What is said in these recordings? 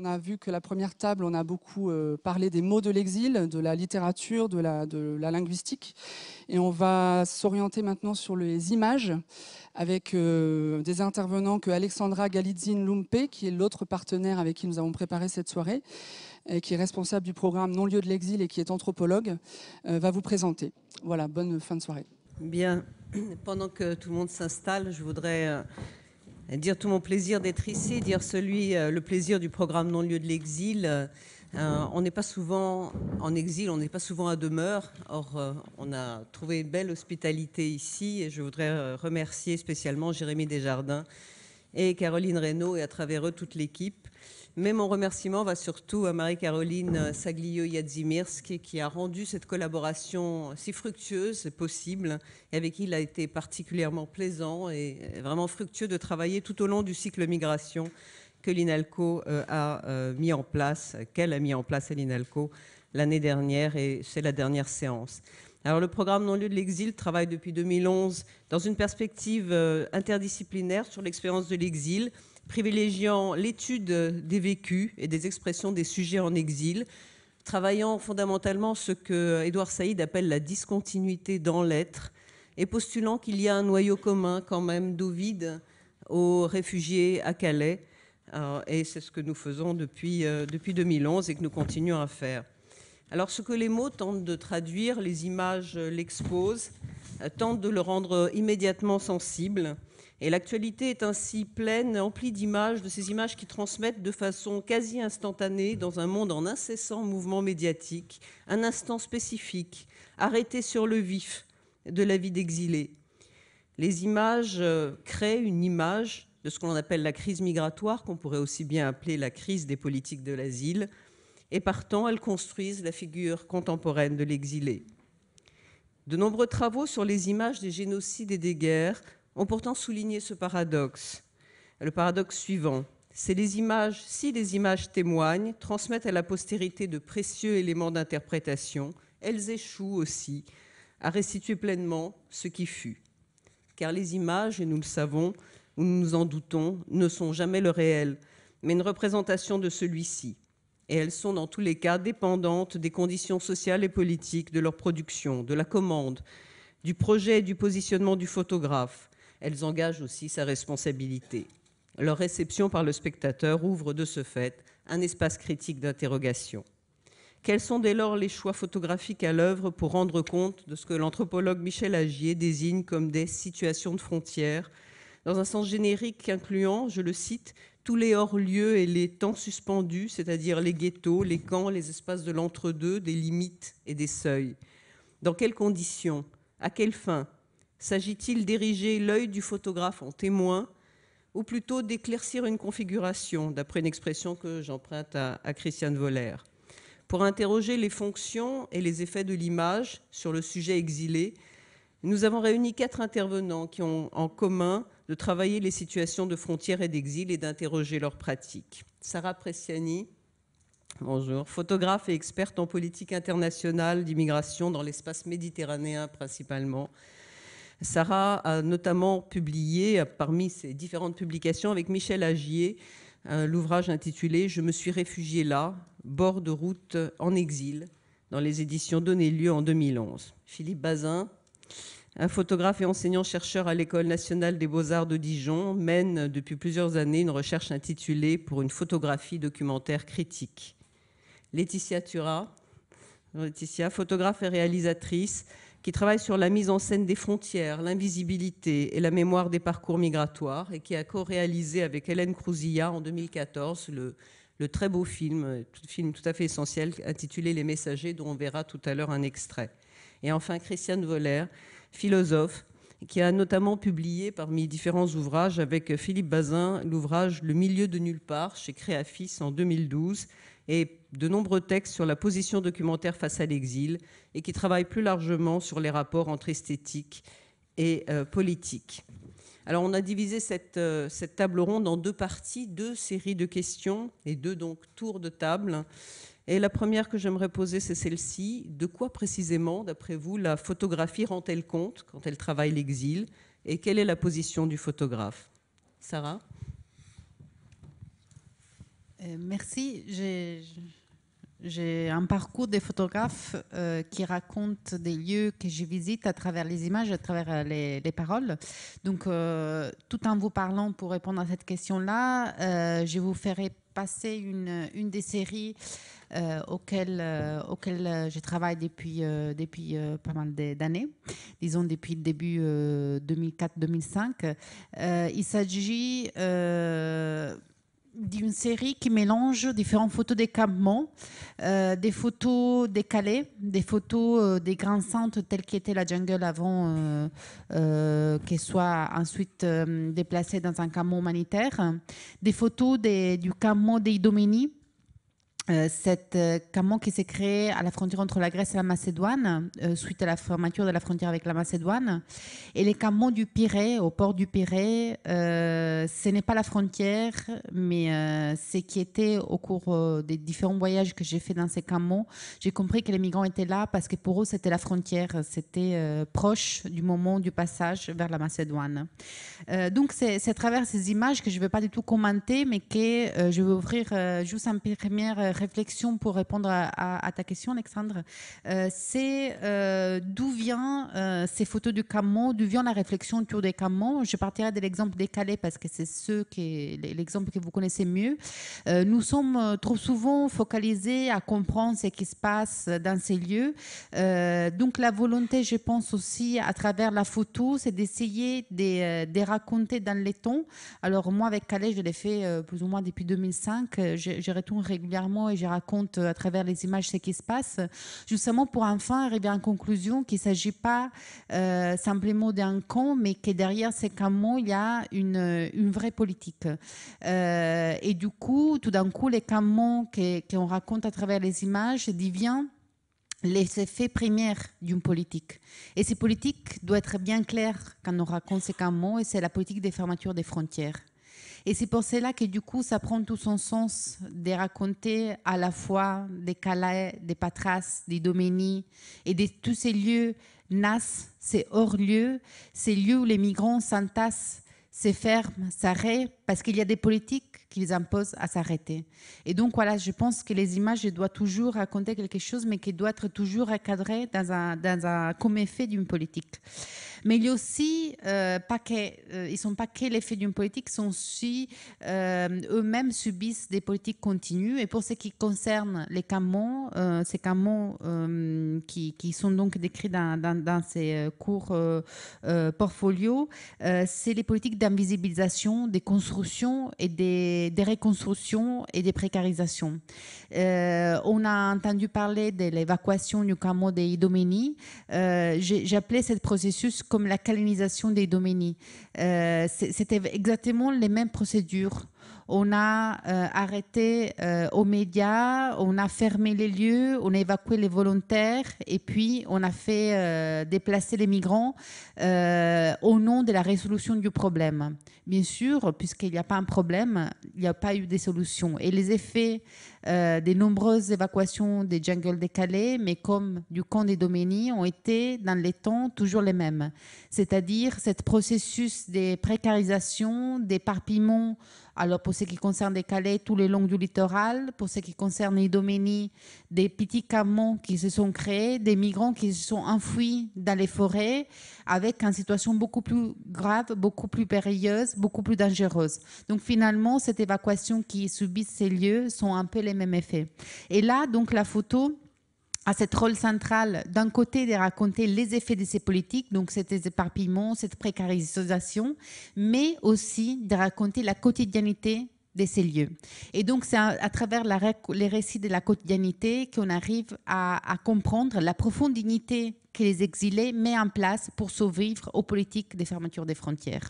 On a vu que la première table, on a beaucoup euh, parlé des mots de l'exil, de la littérature, de la, linguistique. Et on va s'orienter maintenant sur les images avec euh, des intervenants que Alexandra Galitzin-Lumpe, qui est l'autre partenaire avec qui nous avons préparé cette soirée, et qui est responsable du programme Non-lieu de l'exil et qui est anthropologue, euh, va vous présenter. Voilà, bonne fin de soirée. Bien, pendant que tout le monde s'installe, je voudrais dire tout mon plaisir d'être ici, dire celui, euh, le plaisir du programme Non-lieu de l'exil. Euh, euh, on n'est pas souvent en exil, on n'est pas souvent à demeure. Or, on a trouvé une belle hospitalité ici et je voudrais remercier spécialement Jérémy Desjardins et Caroline Reynaud et à travers eux toute l'équipe. Mais mon remerciement va surtout à Marie-Caroline Saglio-Yadzimirski qui a rendu cette collaboration si fructueuse possible et avec qui il a été particulièrement plaisant et vraiment fructueux de travailler tout au long du cycle migration que l'INALCO euh, a euh, mis en place, qu'elle a mis en place à l'INALCO l'année dernière et c'est la dernière séance. Alors, le programme Non-lieu de l'exil travaille depuis 2011 dans une perspective euh, interdisciplinaire sur l'expérience de l'exil, privilégiant l'étude des vécus et des expressions des sujets en exil, travaillant fondamentalement ce que Édouard Saïd appelle la discontinuité dans l'être et postulant qu'il y a un noyau commun quand même vide aux réfugiés à Calais. Euh, et c'est ce que nous faisons depuis, euh, depuis 2011 et que nous continuons à faire. Alors ce que les mots tentent de traduire, les images l'exposent, euh, tentent de le rendre immédiatement sensible. Et l'actualité est ainsi pleine, emplie d'images, de ces images qui transmettent de façon quasi instantanée, dans un monde en incessant mouvement médiatique, un instant spécifique, arrêté sur le vif de la vie d'exilé. Les images euh, créent une image de ce qu'on appelle la crise migratoire, qu'on pourrait aussi bien appeler la crise des politiques de l'asile, et partant, elles construisent la figure contemporaine de l'exilé. De nombreux travaux sur les images des génocides et des guerres ont pourtant souligné ce paradoxe. Le paradoxe suivant, c'est les images, si les images témoignent, transmettent à la postérité de précieux éléments d'interprétation, elles échouent aussi à restituer pleinement ce qui fut. Car les images, et nous le savons, ou nous nous en doutons, ne sont jamais le réel, mais une représentation de celui-ci et elles sont dans tous les cas dépendantes des conditions sociales et politiques de leur production, de la commande, du projet et du positionnement du photographe. Elles engagent aussi sa responsabilité. Leur réception par le spectateur ouvre de ce fait un espace critique d'interrogation. Quels sont dès lors les choix photographiques à l'œuvre pour rendre compte de ce que l'anthropologue Michel Agier désigne comme des situations de frontières, dans un sens générique incluant, je le cite, tous les hors-lieux et les temps suspendus, c'est-à-dire les ghettos, les camps, les espaces de l'entre-deux, des limites et des seuils. Dans quelles conditions À quelle fin S'agit-il d'ériger l'œil du photographe en témoin ou plutôt d'éclaircir une configuration, d'après une expression que j'emprunte à, Christiane Voller Pour interroger les fonctions et les effets de l'image sur le sujet exilé, nous avons réuni quatre intervenants qui ont en commun de travailler les situations de frontières et d'exil et d'interroger leurs pratiques. Sarah Pressiani, bonjour, photographe et experte en politique internationale d'immigration dans l'espace méditerranéen principalement. Sarah a notamment publié, parmi ses différentes publications, avec Michel Agier, euh, l'ouvrage intitulé Je me suis réfugié là, bord de route en exil, dans les éditions Donné lieu en 2011. Philippe Bazin, un photographe et enseignant-chercheur à l'École nationale des beaux-arts de Dijon mène depuis plusieurs années une recherche intitulée Pour une photographie documentaire critique. Laetitia Tura, photographe et réalisatrice, qui travaille sur la mise en scène des frontières, l'invisibilité et la mémoire des parcours migratoires, et qui a co-réalisé avec Hélène Cruzilla en 2014 le, le très beau film, film tout à fait essentiel intitulé Les Messagers, dont on verra tout à l'heure un extrait. Et enfin, Christiane Voller, philosophe, qui a notamment publié parmi différents ouvrages avec Philippe Bazin l'ouvrage Le milieu de nulle part chez Créafis en 2012 et de nombreux textes sur la position documentaire face à l'exil et qui travaille plus largement sur les rapports entre esthétique et euh, politique. Alors on a divisé cette, euh, cette, table ronde en deux parties, deux séries de questions et deux donc tours de table. Et la première que j'aimerais poser, c'est celle-ci. De quoi précisément, d'après vous, la photographie rend-elle compte quand elle travaille l'exil Et quelle est la position du photographe Sarah euh, Merci. J'ai un parcours de photographes euh, qui raconte des lieux que je visite à travers les images, à travers euh, les, paroles. Donc, tout en vous parlant pour répondre à cette question-là, je vous ferai passer une, une des séries euh, auquel, euh, auquel euh, je travaille depuis, depuis pas mal d'années, disons depuis le début 2004-2005. il s'agit d'une série qui mélange différentes photos des campements, des photos décalées, des photos des grands centres tels qu'était la jungle avant euh, qu'elle soit ensuite déplacée dans un campement humanitaire, des photos des, du campement des Idoménies, euh, cette euh, camion qui s'est créé à la frontière entre la Grèce et la Macédoine, euh, suite à la fermeture de la frontière avec la Macédoine. Et les camons du Pirée, au port du Pirée, ce n'est pas la frontière, mais c'est ce qui était au cours des différents voyages que j'ai fait dans ces camions j'ai compris que les migrants étaient là parce que pour eux, c'était la frontière, c'était proche du moment du passage vers la Macédoine. donc, c'est à travers ces images que je ne vais pas du tout commenter, mais que je vais ouvrir juste en première réflexion pour répondre à, ta question, Alexandre, euh, c'est euh, d'où vient euh, ces photos du Camon, d'où vient la réflexion autour des Camons. Je partirai de l'exemple des Calais parce que c'est ceux qui l'exemple que vous connaissez mieux. nous sommes trop souvent focalisés à comprendre ce qui se passe dans ces lieux. donc la volonté, je pense aussi, à travers la photo, c'est d'essayer de, raconter dans les tons. Alors moi, avec Calais, je l'ai fait plus ou moins depuis 2005. je retourne régulièrement et je raconte euh, à travers les images ce qui se passe, justement pour enfin arriver à en conclusion qu'il ne s'agit pas euh, simplement d'un camp, mais que derrière ces camps, il y a une, vraie politique. Euh, et du coup, tout d'un coup, les camps qu'on raconte à travers les images deviennent les effets primaires d'une politique. Et ces politiques doivent être bien claires quand on raconte ces camps, et c'est la politique des fermetures des frontières. Et c'est pour cela que du coup, ça prend tout son sens de raconter à la fois des Calais, des Patras, des Doménies et de tous ces lieux nas, ces hors-lieux, ces lieux où les migrants s'entassent, se ferment, s'arrêtent, parce qu'il y a des politiques qui les imposent à s'arrêter. Et donc voilà, je pense que les images doivent toujours raconter quelque chose, mais qui doit être toujours encadré dans un, dans un comme effet d'une politique. Mais il y a aussi, euh, pas que, euh, ils sont pas que l'effet d'une politique, sont aussi euh, eux-mêmes subissent des politiques continues. Et pour ce qui concerne les Camons, ces Camons qui, qui, sont donc décrits dans, ces cours portfolios, c'est les politiques d'invisibilisation, des constructions et des, des reconstructions et des précarisations. on a entendu parler de l'évacuation du Camo des Idoménies. Euh, J'appelais ce processus comme la canonisation des domaines, euh, C'était exactement les mêmes procédures on a euh, arrêté euh, aux médias, on a fermé les lieux, on a évacué les volontaires et puis on a fait euh, déplacer les migrants au nom de la résolution du problème. Bien sûr, puisqu'il n'y a pas un problème, il n'y a pas eu des solutions. Et les effets des nombreuses évacuations des jungles décalés, mais comme du camp des Doménies, ont été dans les temps toujours les mêmes. C'est-à-dire ce processus des précarisations, d'éparpillement alors pour ce qui concerne les Calais, tout le long du littoral, pour ce qui concerne les des petits camons qui se sont créés, des migrants qui se sont enfuis dans les forêts, avec une situation beaucoup plus grave, beaucoup plus périlleuse, beaucoup plus dangereuse. Donc finalement, cette évacuation qui subit ces lieux sont un peu les mêmes effets. Et là, donc la photo à cette rôle central d'un côté de raconter les effets de ces politiques, donc cet éparpillement, cette précarisation, mais aussi de raconter la quotidiennité de ces lieux. Et donc, c'est à, travers les récits de la quotidiennité qu'on arrive à, à, comprendre la profonde dignité que les exilés mettent en place pour survivre aux politiques de fermeture des frontières.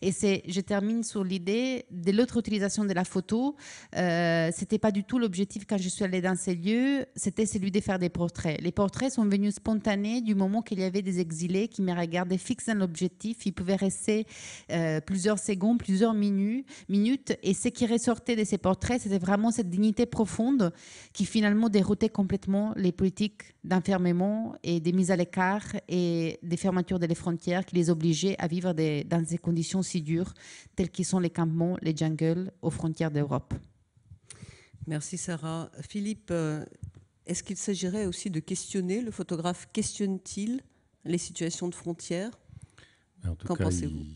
Et c'est, je termine sur l'idée de l'autre utilisation de la photo. Euh, c'était pas du tout l'objectif quand je suis allée dans ces lieux, c'était celui de faire des portraits. Les portraits sont venus spontanés du moment qu'il y avait des exilés qui me regardaient fixe dans l'objectif. Ils pouvaient rester euh, plusieurs secondes, plusieurs minutes, minutes. Et ce qui ressortait de ces portraits, c'était vraiment cette dignité profonde qui finalement déroutait complètement les politiques d'enfermement et des mises à écarts et des fermetures des frontières qui les obligeaient à vivre des, dans des conditions si dures telles qu'ils sont les campements, les jungles aux frontières d'Europe. Merci Sarah. Philippe, euh, est-ce qu'il s'agirait aussi de questionner Le photographe questionne-t-il les situations de frontières en tout cas,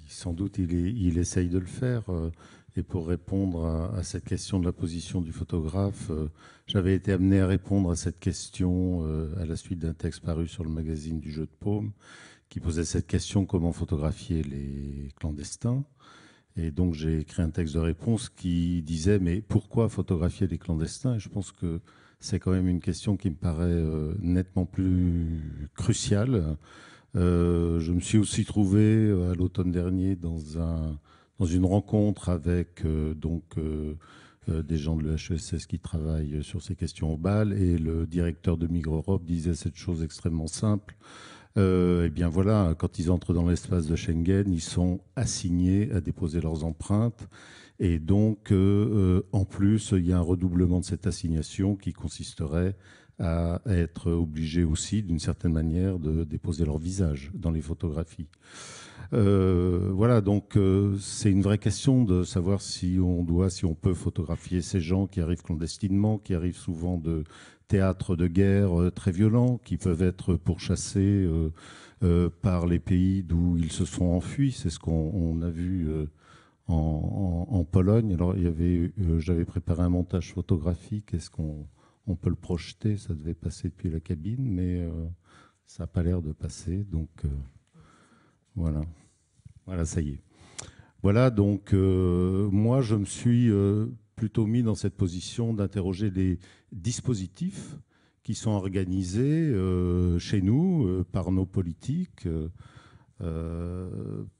Sans doute, il, il, essaye de le faire. Euh, et pour répondre à, cette question de la position du photographe, euh, j'avais été amené à répondre à cette question euh, à la suite d'un texte paru sur le magazine du Jeu de Paume, qui posait cette question comment photographier les clandestins. Et donc j'ai écrit un texte de réponse qui disait mais pourquoi photographier les clandestins Et je pense que c'est quand même une question qui me paraît euh, nettement plus cruciale. je me suis aussi trouvé à l'automne dernier dans un dans une rencontre avec euh, donc euh, euh, des gens de l'HESS qui travaillent sur ces questions au et le directeur de Migre Europe disait cette chose extrêmement simple. Euh, eh bien voilà, quand ils entrent dans l'espace de Schengen, ils sont assignés à déposer leurs empreintes. Et donc, en plus, il y a un redoublement de cette assignation qui consisterait à être obligés aussi, d'une certaine manière, de déposer leur visage dans les photographies. Euh, voilà, donc euh, c'est une vraie question de savoir si on doit, si on peut photographier ces gens qui arrivent clandestinement, qui arrivent souvent de théâtres de guerre euh, très violents, qui peuvent être pourchassés par les pays d'où ils se sont enfuis. C'est ce qu'on a vu. En, Pologne, alors j'avais préparé un montage photographique. Est-ce qu'on peut le projeter Ça devait passer depuis la cabine, mais ça n'a pas l'air de passer. Donc, voilà. Voilà, ça y est. Voilà, donc euh, moi, je me suis euh, plutôt mis dans cette position d'interroger les dispositifs qui sont organisés euh, chez nous par nos politiques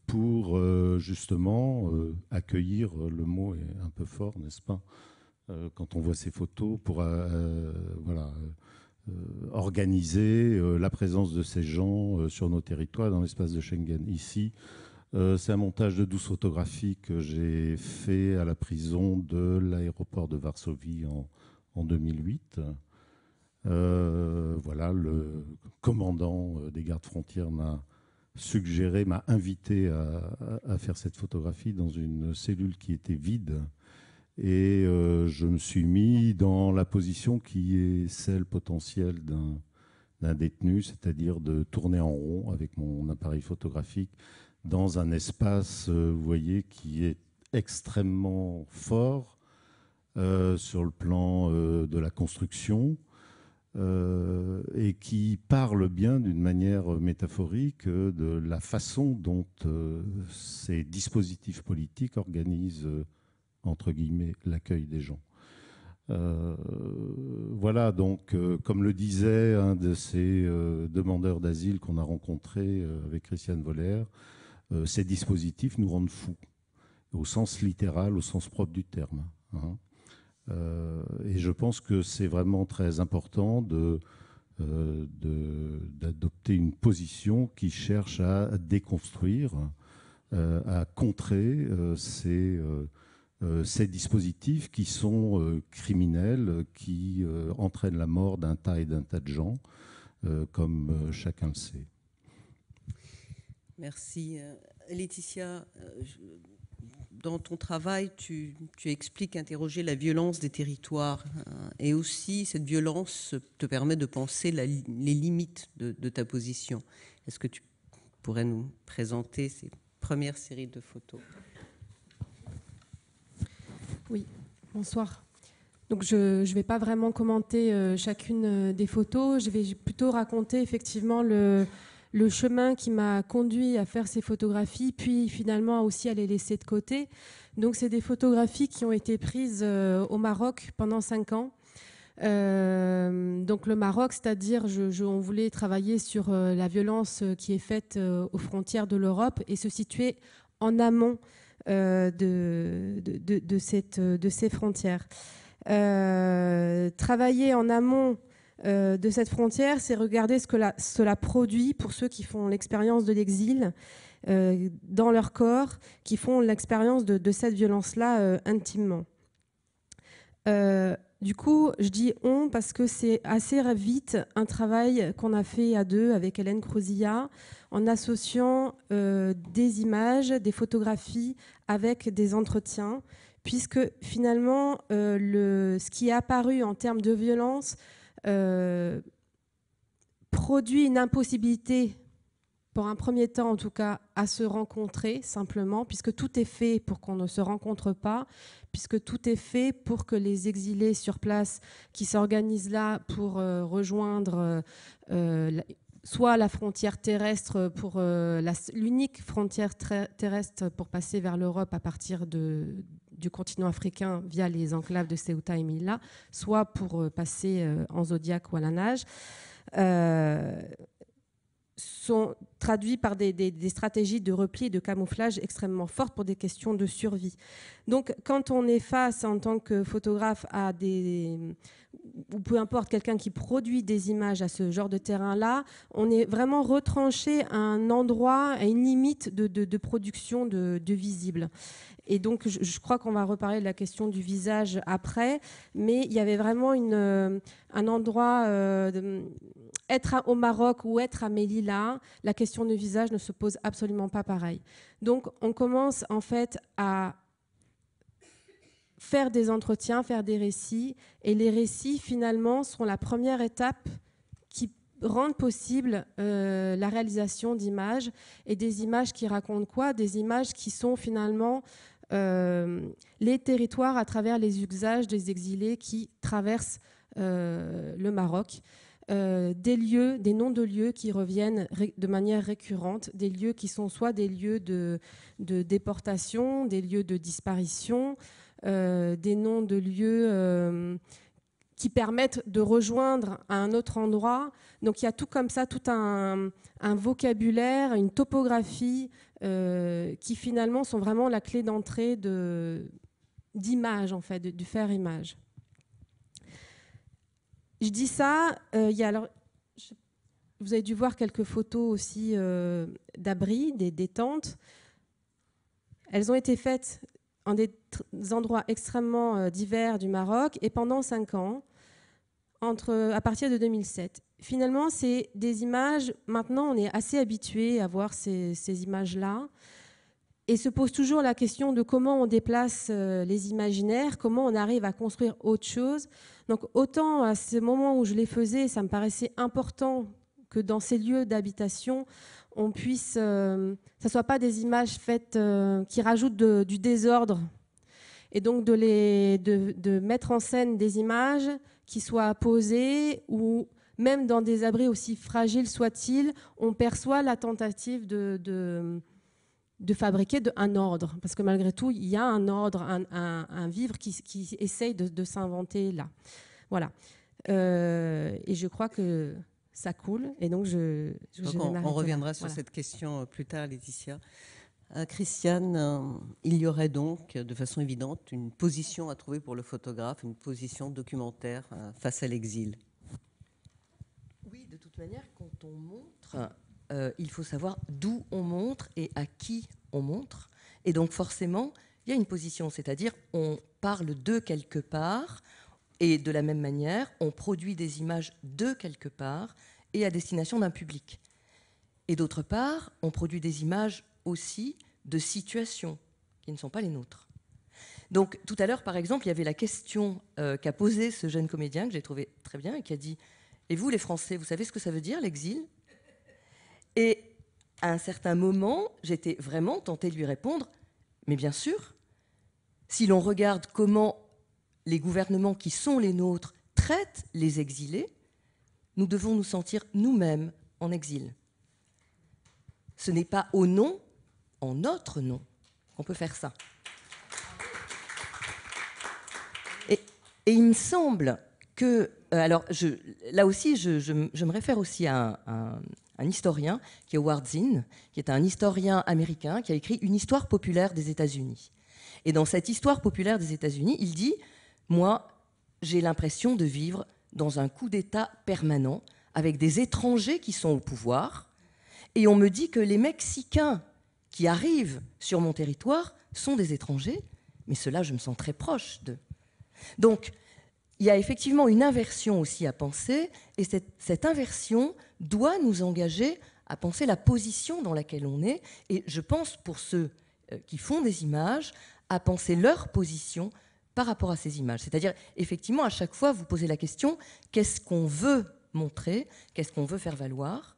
pour justement accueillir, le mot est un peu fort, n'est-ce pas, quand on voit ces photos, pour voilà, euh, organiser euh, la présence de ces gens euh, sur nos territoires, dans l'espace de Schengen. Ici, c'est un montage de 12 photographies que j'ai fait à la prison de l'aéroport de Varsovie en, 2008. voilà, le commandant des gardes frontières m'a suggéré, m'a invité à, faire cette photographie dans une cellule qui était vide et euh, je me suis mis dans la position qui est celle potentielle d'un détenu, c'est-à-dire de tourner en rond avec mon appareil photographique dans un espace, euh, vous voyez, qui est extrêmement fort euh, sur le plan de la construction et qui parle bien d'une manière métaphorique de la façon dont ces dispositifs politiques organisent entre guillemets, l'accueil des gens. Euh, voilà, donc, euh, comme le disait un de ces euh, demandeurs d'asile qu'on a rencontré avec Christiane Voller, ces dispositifs nous rendent fous, au sens littéral, au sens propre du terme. Hein. et je pense que c'est vraiment très important de d'adopter une position qui cherche à déconstruire, à contrer ces euh, ces dispositifs qui sont euh, criminels, qui euh, entraînent la mort d'un tas et d'un tas de gens, comme chacun le sait. Merci. Laetitia, dans ton travail, tu, expliques interroger la violence des territoires. Hein, et aussi, cette violence te permet de penser les limites de ta position. Est-ce que tu pourrais nous présenter ces premières séries de photos oui, bonsoir. Donc je ne vais pas vraiment commenter euh, chacune euh, des photos, je vais plutôt raconter effectivement le, chemin qui m'a conduit à faire ces photographies, puis finalement aussi à les laisser de côté. Donc c'est des photographies qui ont été prises euh, au Maroc pendant cinq ans. donc le Maroc, c'est-à-dire je, on voulait travailler sur la violence qui est faite aux frontières de l'Europe et se situer en amont euh, de, de, cette, de ces frontières. Euh, travailler en amont euh, de cette frontière, c'est regarder ce que la, cela produit pour ceux qui font l'expérience de l'exil dans leur corps, qui font l'expérience de, cette violence-là euh, intimement. Du coup, je dis on parce que c'est assez vite un travail qu'on a fait à deux avec Hélène Crozilla en associant euh, des images, des photographies avec des entretiens, puisque finalement, euh, ce qui est apparu en termes de violence euh, produit une impossibilité pour un premier temps en tout cas, à se rencontrer simplement, puisque tout est fait pour qu'on ne se rencontre pas, puisque tout est fait pour que les exilés sur place qui s'organisent là pour euh, rejoindre euh, euh, soit la frontière terrestre pour l'unique frontière terrestre pour passer vers l'Europe à partir de, du continent africain via les enclaves de Ceuta et Melilla, soit pour passer en zodiaque ou à la nage sont traduits par des, stratégies de repli et de camouflage extrêmement fortes pour des questions de survie. Donc quand on est face en tant que photographe à des ou peu importe quelqu'un qui produit des images à ce genre de terrain-là, on est vraiment retranché à un endroit, à une limite de, production de, visibles. visible. Et donc, je, crois qu'on va reparler de la question du visage après, mais il y avait vraiment une, euh, un endroit euh, être au Maroc ou être à Melilla, la question de visage ne se pose absolument pas pareil. Donc on commence en fait à faire des entretiens, faire des récits, et les récits finalement sont la première étape qui rendent possible euh, la réalisation d'images, et des images qui racontent quoi Des images qui sont finalement euh, les territoires à travers les usages des exilés qui traversent euh, le Maroc. Euh, des lieux, des noms de lieux qui reviennent de manière récurrente, des lieux qui sont soit des lieux de, déportation, des lieux de disparition, euh, des noms de lieux euh, qui permettent de rejoindre un autre endroit. Donc il y a tout comme ça, tout un, vocabulaire, une topographie qui finalement sont vraiment la clé d'entrée d'image, en fait, du faire image. Je dis ça, euh, alors, vous avez dû voir quelques photos aussi euh, d'abris, des, des tentes. Elles ont été faites en des endroits extrêmement euh, divers du Maroc et pendant cinq ans, entre, à partir de 2007. Finalement, c'est des images, maintenant on est assez habitué à voir ces images-là. Et se pose toujours la question de comment on déplace euh, les imaginaires, comment on arrive à construire autre chose. Donc autant à ce moment où je les faisais, ça me paraissait important que dans ces lieux d'habitation, on puisse, euh, ça ne soit pas des images faites euh, qui rajoutent du désordre, et donc de, les, de, de, mettre en scène des images qui soient posées ou même dans des abris aussi fragiles soient-ils, on perçoit la tentative de, de fabriquer un ordre, parce que malgré tout, il y a un ordre, un, vivre qui, qui, essaye de, s'inventer là. Voilà. Euh, et je crois que ça coule. Et donc, je, on, reviendra sur cette question euh, plus tard, Laetitia. Euh, Christiane, il y aurait donc, de façon évidente, une position à trouver pour le photographe, une position documentaire face à l'exil. Oui, de toute manière, quand on montre ah. Euh, il faut savoir d'où on montre et à qui on montre. Et donc forcément, il y a une position, c'est-à-dire on parle de quelque part, et de la même manière, on produit des images de quelque part et à destination d'un public. Et d'autre part, on produit des images aussi de situations qui ne sont pas les nôtres. Donc tout à l'heure, par exemple, il y avait la question euh, qu'a posée ce jeune comédien que j'ai trouvé très bien et qui a dit Et vous, les Français, vous savez ce que ça veut dire l'exil et à un certain moment, j'étais vraiment tentée de lui répondre, mais bien sûr, si l'on regarde comment les gouvernements qui sont les nôtres traitent les exilés, nous devons nous sentir nous-mêmes en exil. Ce n'est pas au nom, en notre nom, qu'on peut faire ça. Et, il me semble que, euh, alors là aussi, je, me réfère aussi à un un historien, qui est Howard Zinn, qui est un historien américain qui a écrit une histoire populaire des États-Unis. Et dans cette histoire populaire des États-Unis, il dit Moi, j'ai l'impression de vivre dans un coup d'État permanent avec des étrangers qui sont au pouvoir. Et on me dit que les Mexicains qui arrivent sur mon territoire sont des étrangers, mais cela, je me sens très proche d'eux. Donc, il y a effectivement une inversion aussi à penser, et cette inversion, doit nous engager à penser la position dans laquelle on est, et je pense pour ceux euh, qui font des images, à penser leur position par rapport à ces images. C'est-à-dire, effectivement, à chaque fois, vous posez la question, qu'est-ce qu'on veut montrer, qu'est-ce qu'on veut faire valoir,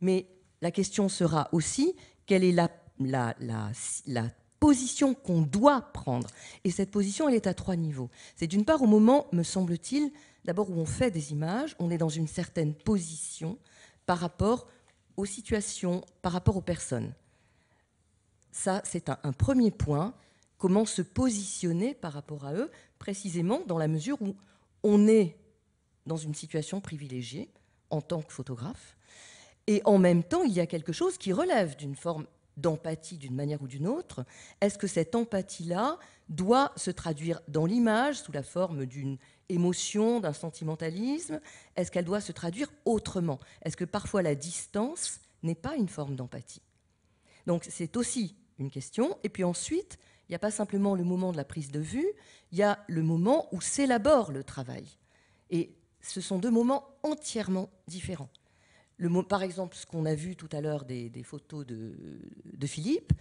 mais la question sera aussi, quelle est la, la, la, la position qu'on doit prendre. Et cette position, elle est à trois niveaux. C'est d'une part au moment, me semble-t-il, d'abord où on fait des images, on est dans une certaine position, par rapport aux situations, par rapport aux personnes. Ça, c'est un, premier point. Comment se positionner par rapport à eux, précisément dans la mesure où on est dans une situation privilégiée en tant que photographe. Et en même temps, il y a quelque chose qui relève d'une forme d'empathie d'une manière ou d'une autre. Est-ce que cette empathie-là doit se traduire dans l'image sous la forme d'une émotion, d'un sentimentalisme Est-ce qu'elle doit se traduire autrement Est-ce que parfois la distance n'est pas une forme d'empathie Donc c'est aussi une question. Et puis ensuite, il n'y a pas simplement le moment de la prise de vue, il y a le moment où s'élabore le travail. Et ce sont deux moments entièrement différents. Le, par exemple, ce qu'on a vu tout à l'heure des, photos de, de Philippe,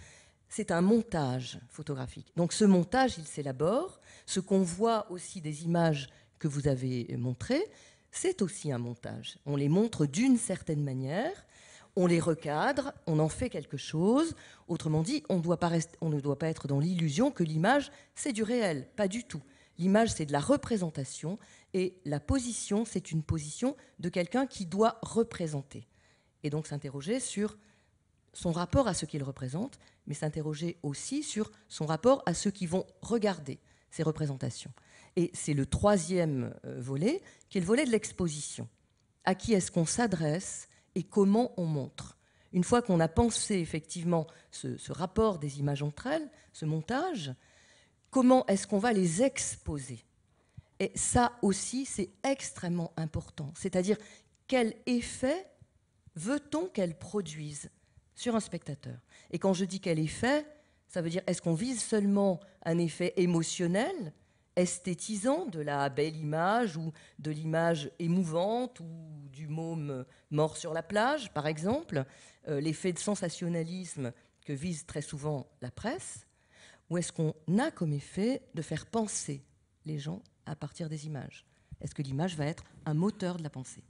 c'est un montage photographique. Donc ce montage, il s'élabore. Ce qu'on voit aussi des images que vous avez montrées, c'est aussi un montage. On les montre d'une certaine manière, on les recadre, on en fait quelque chose. Autrement dit, on, ne doit pas être dans l'illusion que l'image, c'est du réel. Pas du tout. L'image, c'est de la représentation et la position, c'est une position de quelqu'un qui doit représenter. Et donc s'interroger sur son rapport à ce qu'il représente mais s'interroger aussi sur son rapport à ceux qui vont regarder ces représentations. Et c'est le troisième euh, volet, qui est le volet de l'exposition. À qui est-ce qu'on s'adresse et comment on montre Une fois qu'on a pensé effectivement ce, ce, rapport des images entre elles, ce montage, comment est-ce qu'on va les exposer Et ça aussi, c'est extrêmement important. C'est-à-dire, quel effet veut-on qu'elles produisent sur un spectateur. Et quand je dis quel effet, ça veut dire est-ce qu'on vise seulement un effet émotionnel, esthétisant de la belle image ou de l'image émouvante ou du môme mort sur la plage, par exemple, euh, l'effet de sensationnalisme que vise très souvent la presse, ou est-ce qu'on a comme effet de faire penser les gens à partir des images Est-ce que l'image va être un moteur de la pensée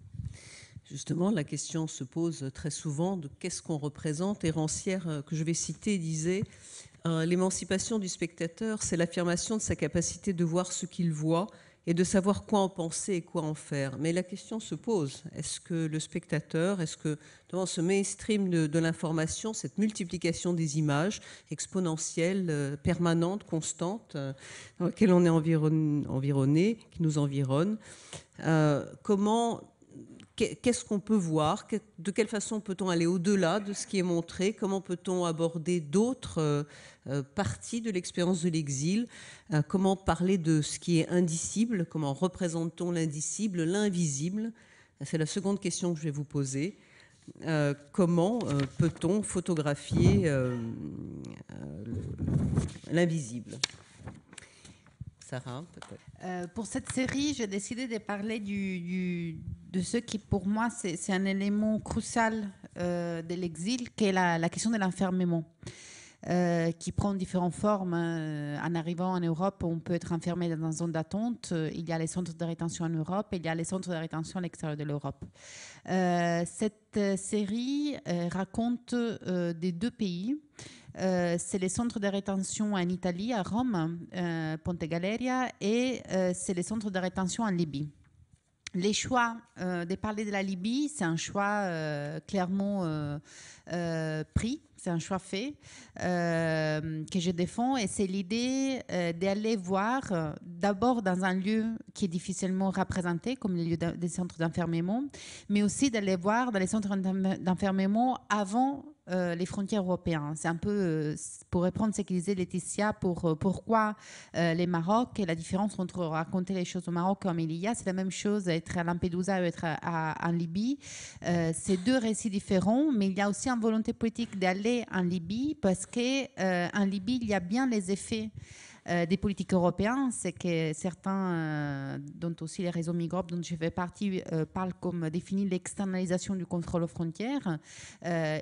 justement, la question se pose très souvent de qu'est-ce qu'on représente. Et Rancière, euh, que je vais citer, disait euh, L'émancipation du spectateur, c'est l'affirmation de sa capacité de voir ce qu'il voit et de savoir quoi en penser et quoi en faire. Mais la question se pose est-ce que le spectateur, est-ce que dans ce mainstream de, de l'information, cette multiplication des images exponentielle, euh, permanente, constante, dans lesquelles on est environné, qui nous environne, comment qu'est-ce qu'on peut voir De quelle façon peut-on aller au-delà de ce qui est montré Comment peut-on aborder d'autres euh, euh, parties de l'expérience de l'exil euh, Comment parler de ce qui est indicible Comment représente-t-on l'indicible, l'invisible C'est la seconde question que je vais vous poser. comment peut-on photographier l'invisible euh, pour cette série, j'ai décidé de parler du, de ce qui, pour moi, c'est un élément crucial euh, de l'exil, qui est la, question de l'enfermement. Euh, qui prend différentes formes. Hein. En arrivant en Europe, on peut être enfermé dans une zone d'attente. Il y a les centres de rétention en Europe, et il y a les centres de rétention à l'extérieur de l'Europe. cette série raconte des deux pays. Euh, c'est les centres de rétention en Italie, à Rome, euh, Ponte Galeria, et euh, c'est les centres de rétention en Libye. Les choix de parler de la Libye, c'est un choix clairement pris, c'est un choix fait que je défends et c'est l'idée d'aller voir d'abord dans un lieu qui est difficilement représenté, comme le lieu des centres d'enfermement, mais aussi d'aller voir dans les centres d'enfermement avant euh, les frontières européennes. C'est un peu, euh, pour reprendre ce que disait Laetitia, pour, euh, pourquoi les Maroc et la différence entre raconter les choses au Maroc comme il y a, c'est la même chose être à Lampedusa ou être en Libye. c'est deux récits différents, mais il y a aussi une volonté politique d'aller en Libye parce qu'en en Libye, il y a bien les effets. Euh, des politiques européennes, c'est que certains, euh, dont aussi les réseaux migrants, dont je fais partie, euh, parlent comme définit l'externalisation du contrôle aux frontières.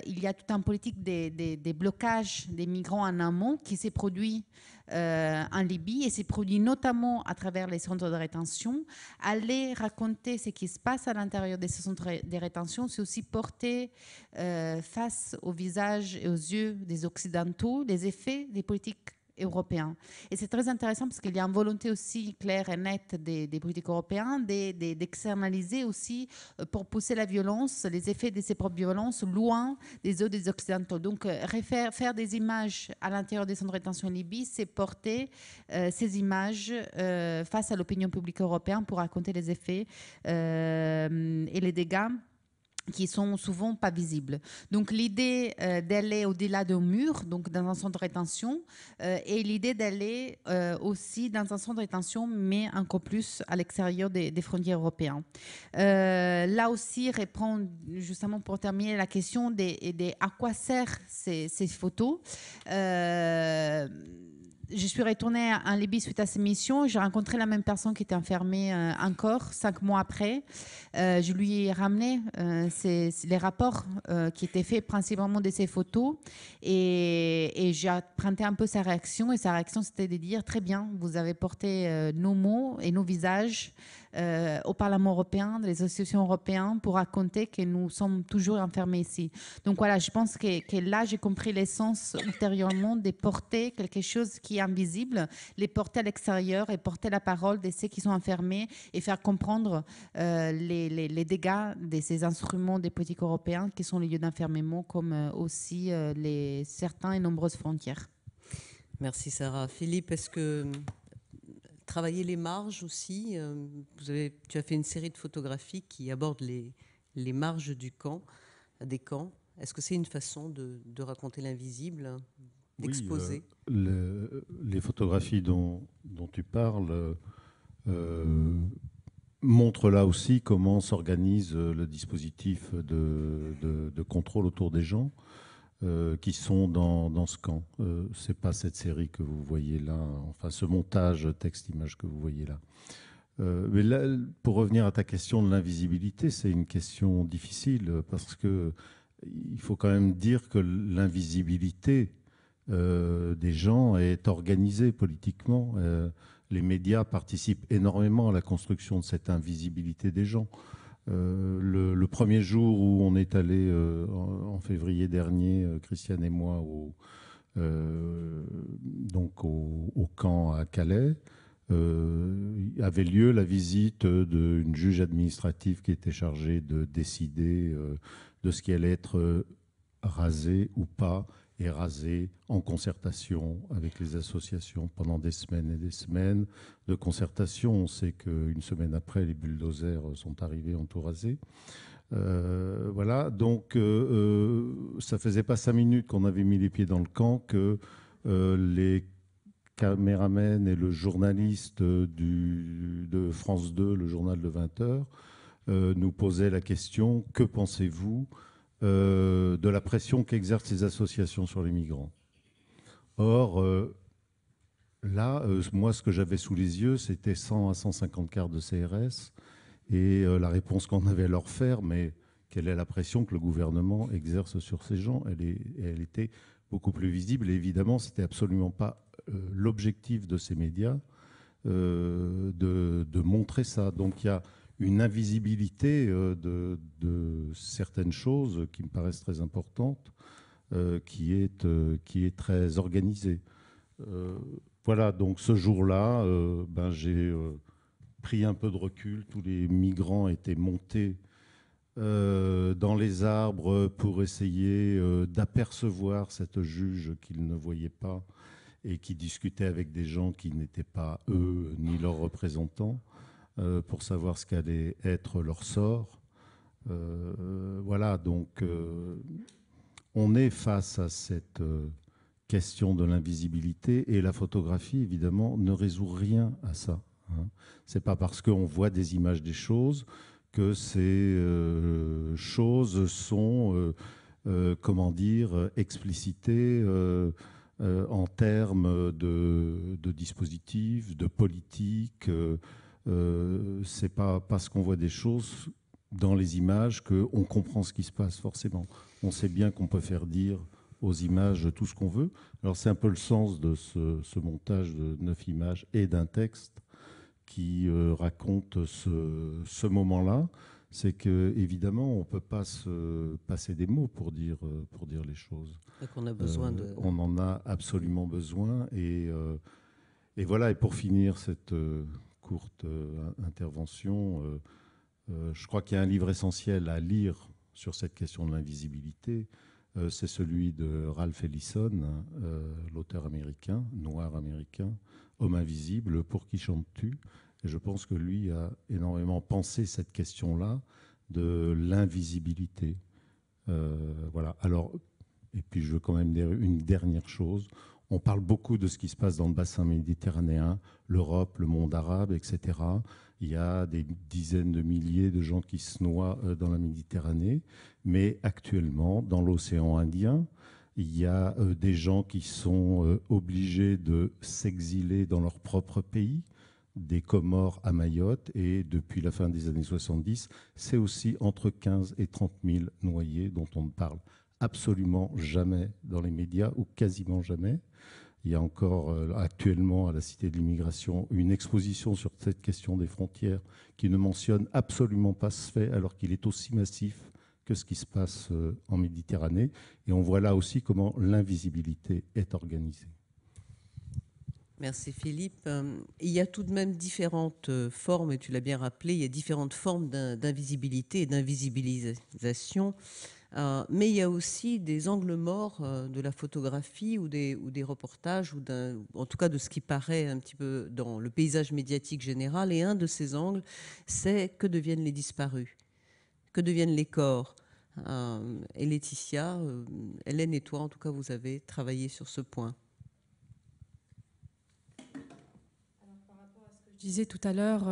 il y a tout un politique des, blocages des migrants en amont qui s'est produit en Libye et s'est produit notamment à travers les centres de rétention. Aller raconter ce qui se passe à l'intérieur des ces centres de rétention, c'est aussi porter face au visage et aux yeux des Occidentaux les effets des politiques Européen Et c'est très intéressant parce qu'il y a une volonté aussi claire et nette des, politiques européens d'externaliser aussi euh, pour pousser la violence, les effets de ces propres violences loin des eaux des Occidentaux. Donc euh, faire des images à l'intérieur des centres de rétention en Libye, c'est porter euh, ces images face à l'opinion publique européenne pour raconter les effets et les dégâts qui sont souvent pas visibles. Donc l'idée euh, d'aller au-delà d'un mur, donc dans un centre de rétention, euh, et l'idée d'aller euh, aussi dans un centre de rétention, mais encore plus à l'extérieur des, frontières européennes. là aussi, répondre justement pour terminer la question des, des à quoi servent ces, ces photos je suis retournée en Libye suite à ces missions. J'ai rencontré la même personne qui était enfermée euh, encore cinq mois après. Euh, je lui ai ramené euh, les rapports qui étaient faits principalement de ses photos et, et j'ai emprunté un peu sa réaction. Et sa réaction, c'était de dire très bien, vous avez porté nos mots et nos visages euh, au Parlement européen, les associations européennes, pour raconter que nous sommes toujours enfermés ici. Donc voilà, je pense que, là, j'ai compris l'essence ultérieurement de porter quelque chose qui est invisible, les porter à l'extérieur et porter la parole de ceux qui sont enfermés et faire comprendre euh, les, dégâts de ces instruments des politiques européennes qui sont les lieux d'enfermement, comme euh, aussi les certains et nombreuses frontières. Merci Sarah. Philippe, est-ce que travailler les marges aussi. Euh, vous tu as fait une série de photographies qui abordent les, les marges du camp, des camps. Est-ce que c'est une façon de, de raconter l'invisible, d'exposer euh, les, photographies dont, dont tu parles euh, montrent là aussi comment s'organise le dispositif de, de, de, contrôle autour des gens. Euh, qui sont dans, dans ce camp. Euh, ce n'est pas cette série que vous voyez là, enfin ce montage texte-image que vous voyez là. Euh, mais là, pour revenir à ta question de l'invisibilité, c'est une question difficile parce qu'il faut quand même dire que l'invisibilité des gens est organisée politiquement. les médias participent énormément à la construction de cette invisibilité des gens. Euh, le, premier jour où on est allé euh, en, février dernier, euh, Christiane et moi, au, donc au, camp à Calais, avait lieu la visite d'une juge administrative qui était chargée de décider de ce qui allait être rasé ou pas et rasé en concertation avec les associations pendant des semaines et des semaines de concertation. On sait qu'une semaine après, les bulldozers sont arrivés, en tout rasé. Euh, voilà, donc euh, euh, ça faisait pas cinq minutes qu'on avait mis les pieds dans le camp que euh, les caméramen et le journaliste de France 2, le journal de 20h, nous posaient la question, que pensez-vous euh, de la pression qu'exercent ces associations sur les migrants. Or, euh, là, euh, moi, ce que j'avais sous les yeux, c'était 100 à 150 cartes de CRS et la réponse qu'on avait à leur faire, mais quelle est la pression que le gouvernement exerce sur ces gens elle, est, elle était beaucoup plus visible et évidemment, ce n'était absolument pas l'objectif de ces médias de, de, montrer ça. Donc, il y a une invisibilité euh, de, certaines choses qui me paraissent très importantes, euh, euh, qui, est, très organisée. voilà, donc ce jour-là, ben, j'ai pris un peu de recul. Tous les migrants étaient montés dans les arbres pour essayer d'apercevoir cette juge qu'ils ne voyaient pas et qui discutait avec des gens qui n'étaient pas eux ni leurs représentants. Euh, pour savoir ce qu'allait être leur sort. Euh, voilà, donc euh, on est face à cette question de l'invisibilité et la photographie, évidemment, ne résout rien à ça. Hein. C'est pas parce qu'on voit des images des choses que ces choses sont, comment dire, explicitées. en termes de, dispositifs, de politiques, euh, c'est pas parce qu'on voit des choses dans les images qu'on comprend ce qui se passe forcément. On sait bien qu'on peut faire dire aux images tout ce qu'on veut. Alors c'est un peu le sens de ce, montage de neuf images et d'un texte qui euh, raconte ce, moment-là. C'est que évidemment on peut pas se passer des mots pour dire euh, pour dire les choses. a besoin on en a absolument besoin et et voilà et pour finir cette courte euh, intervention, euh, euh, je crois qu'il y a un livre essentiel à lire sur cette question de l'invisibilité. C'est celui de Ralph Ellison, l'auteur américain, noir américain, Homme invisible, pour qui chantes-tu Et je pense que lui a énormément pensé cette question-là de l'invisibilité. voilà. Alors, et puis je veux quand même dire une dernière chose. On parle beaucoup de ce qui se passe dans le bassin méditerranéen, l'Europe, le monde arabe, etc. Il y a des dizaines de milliers de gens qui se noient euh, dans la Méditerranée, mais actuellement, dans l'océan Indien, il y a euh, des gens qui sont euh, obligés de s'exiler dans leur propre pays, des Comores à Mayotte, et depuis la fin des années 70, c'est aussi entre 15 et 30 000 noyés dont on ne parle absolument jamais dans les médias, ou quasiment jamais. Il y a encore euh, actuellement à la Cité de l'immigration une exposition sur cette question des frontières qui ne mentionne absolument pas ce fait alors qu'il est aussi massif que ce qui se passe euh, en Méditerranée. Et on voit là aussi comment l'invisibilité est organisée. Merci Philippe. Euh, il y a tout de même différentes formes, et tu l'as bien rappelé, il y a différentes formes d'invisibilité et d'invisibilisation. Euh, mais il y a aussi des angles morts euh, de la photographie ou des, ou des reportages, ou en tout cas de ce qui paraît un petit peu dans le paysage médiatique général. Et un de ces angles, c'est que deviennent les disparus Que deviennent les corps euh, Et Laetitia, Hélène et toi, en tout cas, vous avez travaillé sur ce point. Alors, par rapport à ce que je disais tout à l'heure,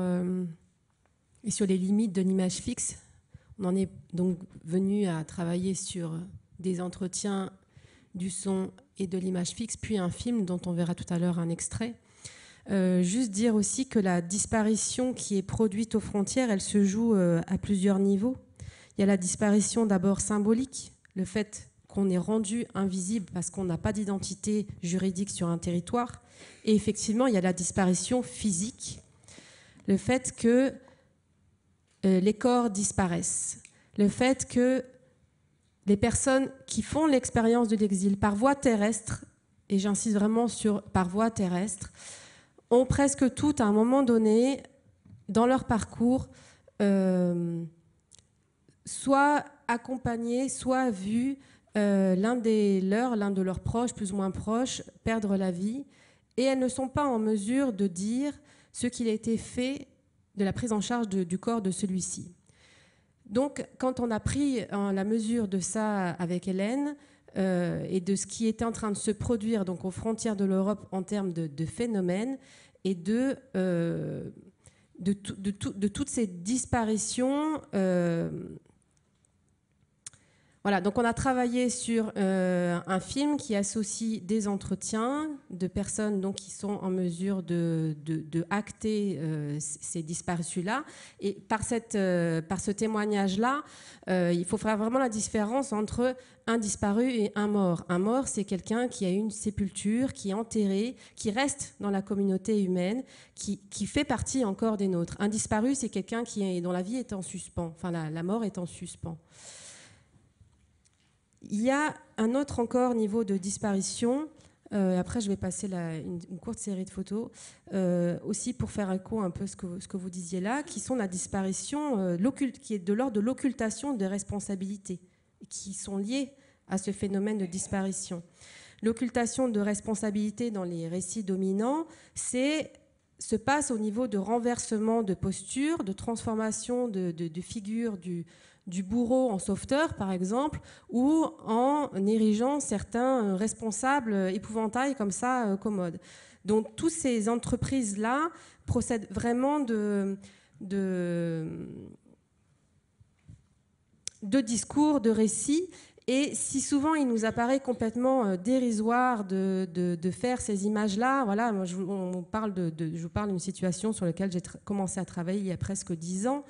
et sur les limites de l'image fixe, on en est donc venu à travailler sur des entretiens du son et de l'image fixe, puis un film dont on verra tout à l'heure un extrait. Euh, juste dire aussi que la disparition qui est produite aux frontières, elle se joue euh, à plusieurs niveaux. Il y a la disparition d'abord symbolique, le fait qu'on est rendu invisible parce qu'on n'a pas d'identité juridique sur un territoire. Et effectivement, il y a la disparition physique, le fait que euh, les corps disparaissent. Le fait que les personnes qui font l'expérience de l'exil par voie terrestre, et j'insiste vraiment sur par voie terrestre, ont presque toutes à un moment donné dans leur parcours euh, soit accompagné, soit vu euh, l'un des leurs, l'un de leurs proches, plus ou moins proches, perdre la vie. Et elles ne sont pas en mesure de dire ce qu'il a été fait de la prise en charge du corps de celui-ci. Donc, quand on a pris euh, la mesure de ça avec Hélène euh, et de ce qui était en train de se produire donc aux frontières de l'Europe en termes de, phénomènes et de, euh, de, toutes ces disparitions voilà, donc on a travaillé sur euh, un film qui associe des entretiens de personnes donc, qui sont en mesure de, de, acter euh, ces disparus-là. Et par, euh, ce témoignage-là, il faut faire vraiment la différence entre un disparu et un mort. Un mort, c'est quelqu'un qui a une sépulture, qui est enterré, qui reste dans la communauté humaine, qui, fait partie encore des nôtres. Un disparu, c'est quelqu'un qui dont la vie est en suspens, enfin la mort est en suspens. Il y a un autre encore niveau de disparition. Euh, après, je vais passer une, courte série de photos, euh, aussi pour faire écho un peu ce que, ce que vous disiez là, qui sont la disparition, euh, l'occulte qui est de l'ordre de l'occultation des responsabilités, qui sont liées à ce phénomène de disparition. L'occultation de responsabilités dans les récits dominants, c'est se passe au niveau de renversement de posture, de transformation de, de, de figure du, du bourreau en sauveteur, par exemple, ou en érigeant certains euh, responsables euh, épouvantails comme ça, euh, commodes. Donc, toutes ces entreprises-là procèdent vraiment de, de, discours, de récits et si souvent il nous apparaît complètement dérisoire de, de, faire ces images-là, voilà, je, parle de, je vous parle d'une situation sur laquelle j'ai commencé à travailler il y a presque dix ans.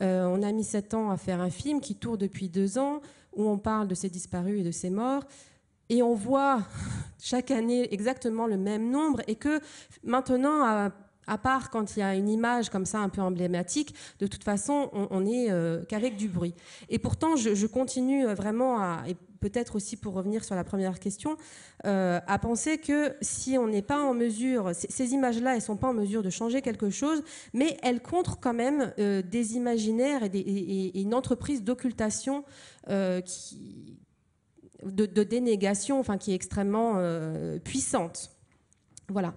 Euh, on a mis sept ans à faire un film qui tourne depuis deux ans, où on parle de ces disparus et de ces morts. Et on voit chaque année exactement le même nombre et que maintenant, à part quand il y a une image comme ça un peu emblématique, de toute façon, on, n'est euh, qu'avec du bruit. Et pourtant, je, continue euh, vraiment à, peut-être aussi pour revenir sur la première question, euh, à penser que si on n'est pas en mesure, ces images-là, elles ne sont pas en mesure de changer quelque chose, mais elles contre quand même euh, des imaginaires et, une entreprise d'occultation euh, de, dénégation, enfin qui est extrêmement puissante. Voilà.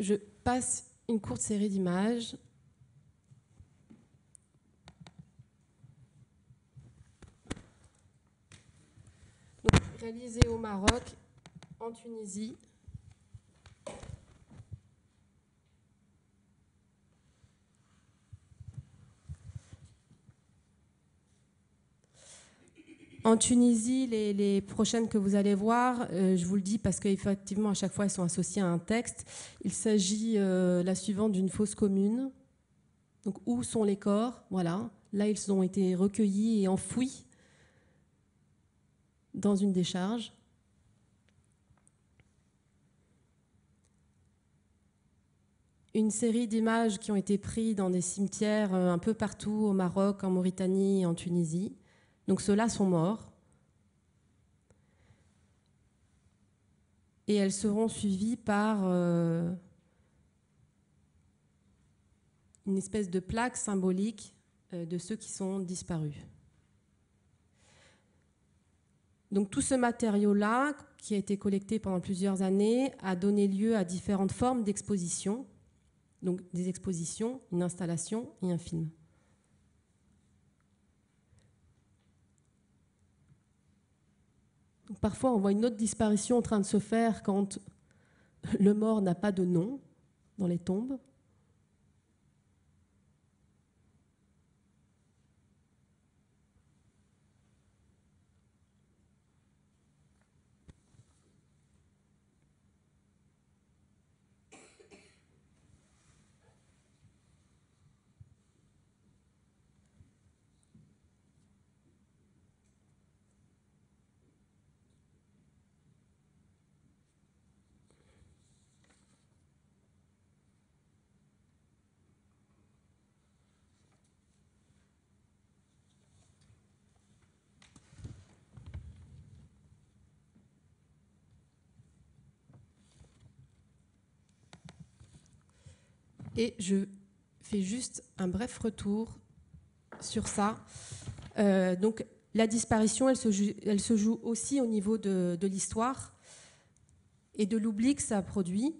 Je passe une courte série d'images. réalisé au Maroc, en Tunisie. En Tunisie, les, prochaines que vous allez voir, euh, je vous le dis parce qu'effectivement, à chaque fois, elles sont associées à un texte. Il s'agit, euh, la suivante, d'une fosse commune. Donc, où sont les corps Voilà. Là, ils ont été recueillis et enfouis dans une décharge. Une série d'images qui ont été prises dans des cimetières euh, un peu partout au Maroc, en Mauritanie, en Tunisie. Donc ceux-là sont morts. Et elles seront suivies par euh, une espèce de plaque symbolique euh, de ceux qui sont disparus. Donc tout ce matériau-là, qui a été collecté pendant plusieurs années, a donné lieu à différentes formes d'expositions. Donc des expositions, une installation et un film. parfois, on voit une autre disparition en train de se faire quand le mort n'a pas de nom dans les tombes. Et je fais juste un bref retour sur ça. Euh, donc la disparition, elle se, joue, elle se, joue aussi au niveau de, l'histoire et de l'oubli que ça produit.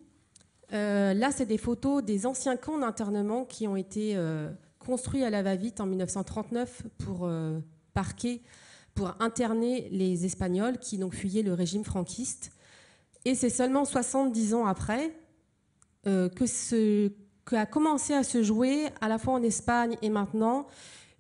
Euh, là, c'est des photos des anciens camps d'internement qui ont été euh, construits à la va-vite en 1939 pour parquer, pour interner les Espagnols qui donc fuyaient le régime franquiste. Et c'est seulement 70 ans après que ce a commencé à se jouer, à la fois en Espagne et maintenant,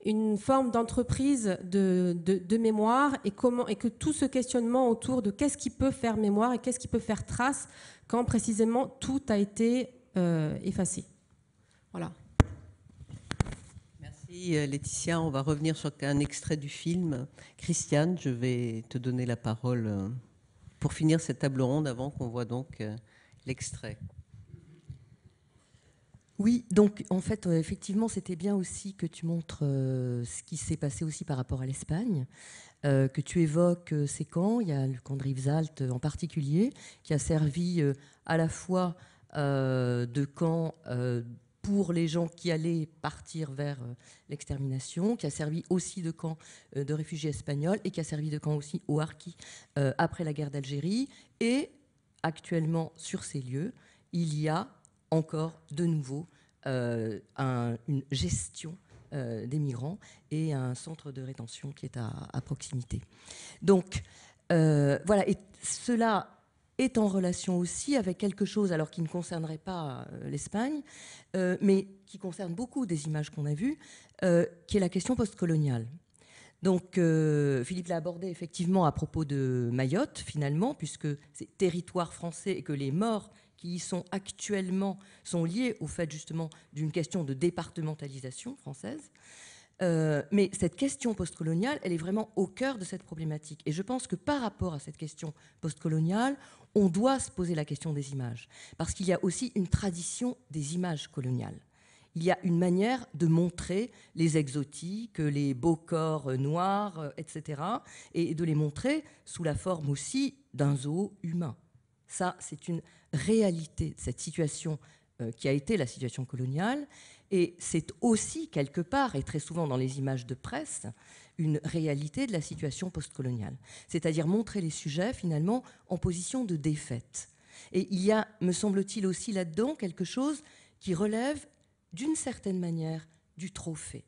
une forme d'entreprise de, mémoire et, comment, et que tout ce questionnement autour de qu'est-ce qui peut faire mémoire et qu'est-ce qui peut faire trace quand précisément tout a été euh, effacé. Voilà. Merci euh, Laetitia. On va revenir sur un extrait du film. Christiane, je vais te donner la parole euh, pour finir cette table ronde avant qu'on voit donc l'extrait. Oui, donc en fait, euh, effectivement, c'était bien aussi que tu montres euh, ce qui s'est passé aussi par rapport à l'Espagne, euh, que tu évoques ces camps. Il y a le camp de Rivesalt en particulier, qui a servi à la fois de camp pour les gens qui allaient partir vers l'extermination, qui a servi aussi de camp de réfugiés espagnols et qui a servi de camp aussi au Harkis après la guerre d'Algérie. Et actuellement, sur ces lieux, il y a encore de nouveau euh, une gestion euh, des migrants et un centre de rétention qui est à, proximité. Donc euh, voilà, et cela est en relation aussi avec quelque chose, alors qui ne concernerait pas l'Espagne, mais qui concerne beaucoup des images qu'on a vues, qui est la question postcoloniale. Donc Philippe l'a abordé effectivement à propos de Mayotte, finalement, puisque c'est territoire français et que les morts qui sont actuellement sont liées au fait justement d'une question de départementalisation française. Euh, mais cette question postcoloniale, elle est vraiment au cœur de cette problématique. Et je pense que par rapport à cette question postcoloniale, on doit se poser la question des images. Parce qu'il y a aussi une tradition des images coloniales. Il y a une manière de montrer les exotiques, les beaux corps noirs, etc. Et de les montrer sous la forme aussi d'un zoo humain. Ça, c'est une réalité de cette situation euh, qui a été la situation coloniale. Et c'est aussi, quelque part, et très souvent dans les images de presse, une réalité de la situation postcoloniale. C'est-à-dire montrer les sujets, finalement, en position de défaite. Et il y a, me semble-t-il, aussi là-dedans quelque chose qui relève, d'une certaine manière, du trophée.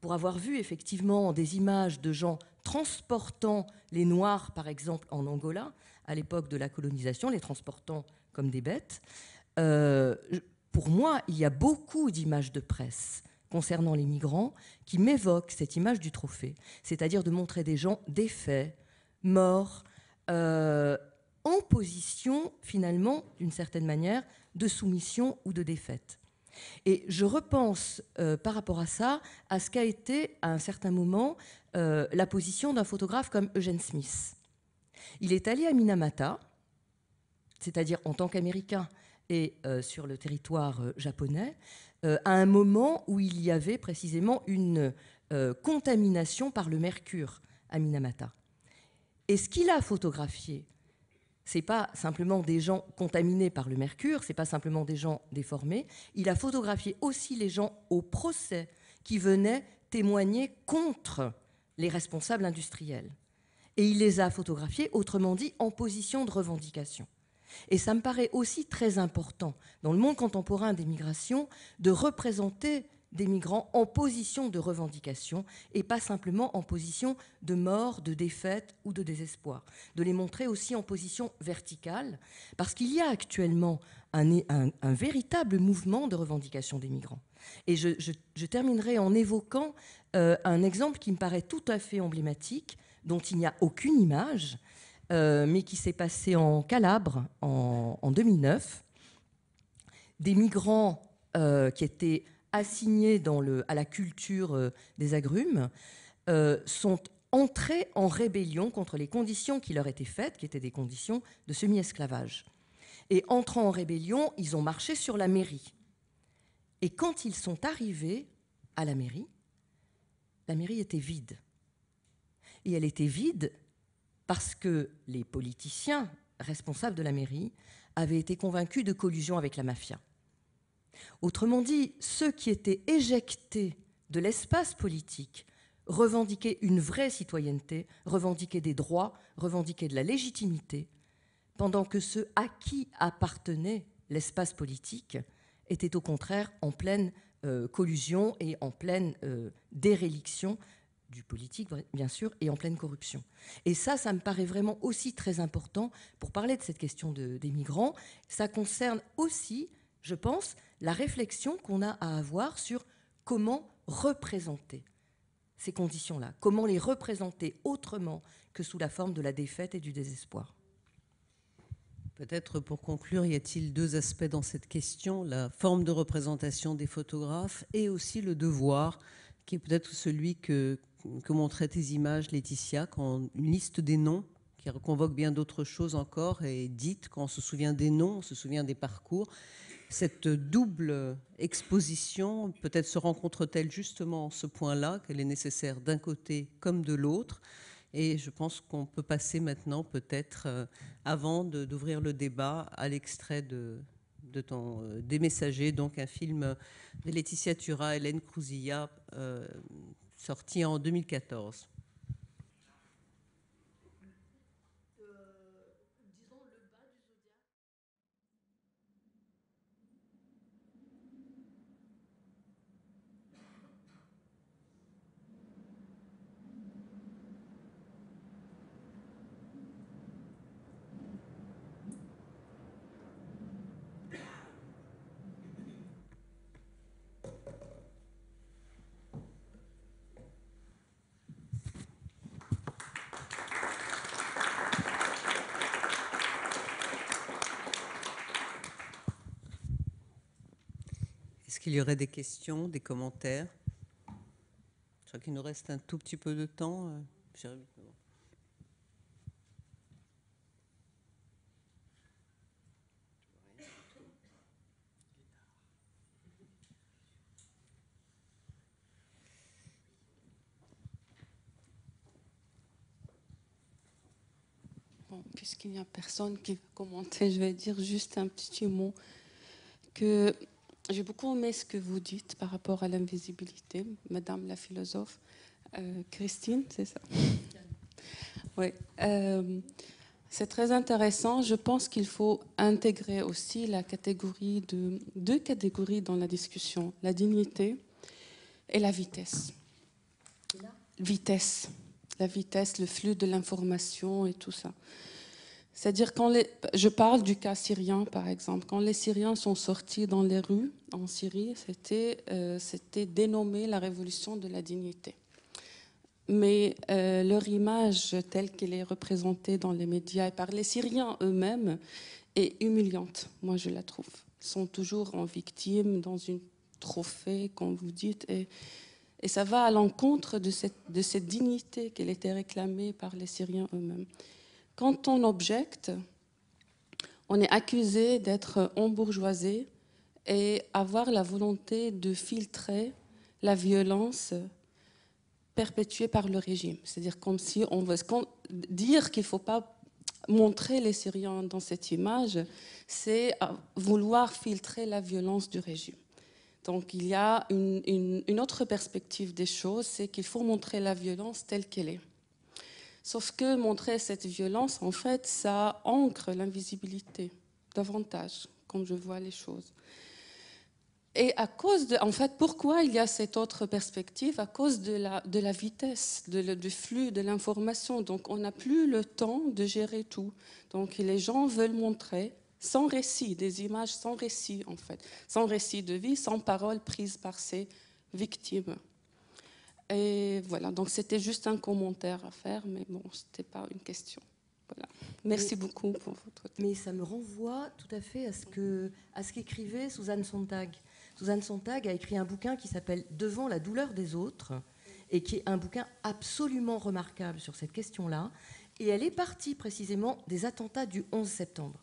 Pour avoir vu effectivement des images de gens transportant les Noirs, par exemple, en Angola, à l'époque de la colonisation, les transportant comme des bêtes. Euh, pour moi, il y a beaucoup d'images de presse concernant les migrants qui m'évoquent cette image du trophée, c'est-à-dire de montrer des gens défaits, morts, euh, en position finalement, d'une certaine manière, de soumission ou de défaite. Et je repense euh, par rapport à ça à ce qu'a été à un certain moment la position d'un photographe comme Eugène Smith, il est allé à Minamata, c'est-à-dire en tant qu'Américain et euh, sur le territoire euh, japonais, euh, à un moment où il y avait précisément une contamination par le mercure à Minamata. Et ce qu'il a photographié, n'est pas simplement des gens contaminés par le mercure, n'est pas simplement des gens déformés. Il a photographié aussi les gens au procès qui venaient témoigner contre les responsables industriels et il les a photographiés, autrement dit, en position de revendication. Et ça me paraît aussi très important, dans le monde contemporain des migrations, de représenter des migrants en position de revendication et pas simplement en position de mort, de défaite ou de désespoir. De les montrer aussi en position verticale, parce qu'il y a actuellement un, véritable mouvement de revendication des migrants. Et je, terminerai en évoquant euh, un exemple qui me paraît tout à fait emblématique, dont il n'y a aucune image, euh, mais qui s'est passé en Calabre en, 2009. Des migrants euh, qui étaient assignés à la culture euh, des agrumes sont entrés en rébellion contre les conditions qui leur étaient faites, qui étaient des conditions de semi-esclavage. Et entrant en rébellion, ils ont marché sur la mairie. Et quand ils sont arrivés à la mairie, la mairie était vide et elle était vide parce que les politiciens responsables de la mairie avaient été convaincus de collusion avec la mafia. Autrement dit, ceux qui étaient éjectés de l'espace politique revendiquaient une vraie citoyenneté, revendiquaient des droits, revendiquaient de la légitimité, pendant que ceux à qui appartenait l'espace politique étaient au contraire en pleine euh, collusion et en pleine euh, déréliction du politique, bien sûr, et en pleine corruption. Et ça, ça me paraît vraiment aussi très important pour parler de cette question des migrants. Ça concerne aussi, je pense, la réflexion qu'on a à avoir sur comment représenter ces conditions-là, comment les représenter autrement que sous la forme de la défaite et du désespoir. Peut-être pour conclure, y a-t-il deux aspects dans cette question, la forme de représentation des photographes et aussi le devoir, qui est peut-être celui que, que montraient tes images, Laetitia, quand une liste des noms qui reconvoque bien d'autres choses encore et dites quand on se souvient des noms, on se souvient des parcours. Cette double exposition, peut-être se rencontre-t-elle justement à ce point-là, qu'elle est nécessaire d'un côté comme de l'autre. Et je pense qu'on peut passer maintenant, peut-être, euh, avant d'ouvrir le débat, à l'extrait de, ton, euh, des messagers, donc un film de Laetitia Tura, Hélène Cruzilla. Euh, sorti en 2014. Est-ce qu'il y aurait des questions, des commentaires Je crois qu'il nous reste un tout petit peu de temps. Euh, bon, puisqu'il n'y a personne qui veut commenter, je vais dire juste un petit mot que j'ai beaucoup aimé ce que vous dites par rapport à l'invisibilité, Madame la philosophe euh, Christine, c'est ça Oui. Euh, c'est très intéressant. Je pense qu'il faut intégrer aussi la catégorie de deux catégories dans la discussion la dignité et la vitesse. Vitesse, la vitesse, le flux de l'information et tout ça. C'est-à-dire quand je parle du cas syrien par exemple, quand les Syriens sont sortis dans les rues en Syrie, c'était euh, c'était dénommé la révolution de la dignité. Mais euh, leur image telle qu'elle est représentée dans les médias et par les Syriens eux-mêmes est humiliante. Moi, je la trouve. Ils sont toujours en victime dans une trophée, comme vous dites, et ça va à l'encontre de de cette dignité qu'elle était réclamée par les Syriens eux-mêmes. Quand on objecte, on est accusé d'être embourgeoisé et avoir la volonté de filtrer la violence perpétuée par le régime. C'est-à-dire comme si on veut dire qu'il ne faut pas montrer les Syriens dans cette image, c'est euh, vouloir filtrer la violence du régime. Donc il y a une, une autre perspective des choses, c'est qu'il faut montrer la violence telle qu'elle est. Sauf que montrer cette violence, en fait, ça ancre l'invisibilité davantage, quand je vois les choses. Et à cause de, en fait, pourquoi il y a cette autre perspective À cause de la, vitesse, du flux de l'information. Donc, on n'a plus le temps de gérer tout. Donc, les gens veulent montrer sans récit, des images sans récit, en fait, sans récit de vie, sans parole prise par ces victimes. Et voilà, donc c'était juste un commentaire à faire, mais bon, ce n'était pas une question. Voilà. Merci beaucoup pour votre temps. Mais ça me renvoie tout à fait à ce que à ce qu'écrivait Suzanne Sontag. Suzanne Sontag a écrit un bouquin qui s'appelle Devant la douleur des autres et qui est un bouquin absolument remarquable sur cette question-là. Et elle est partie précisément des attentats du 11 septembre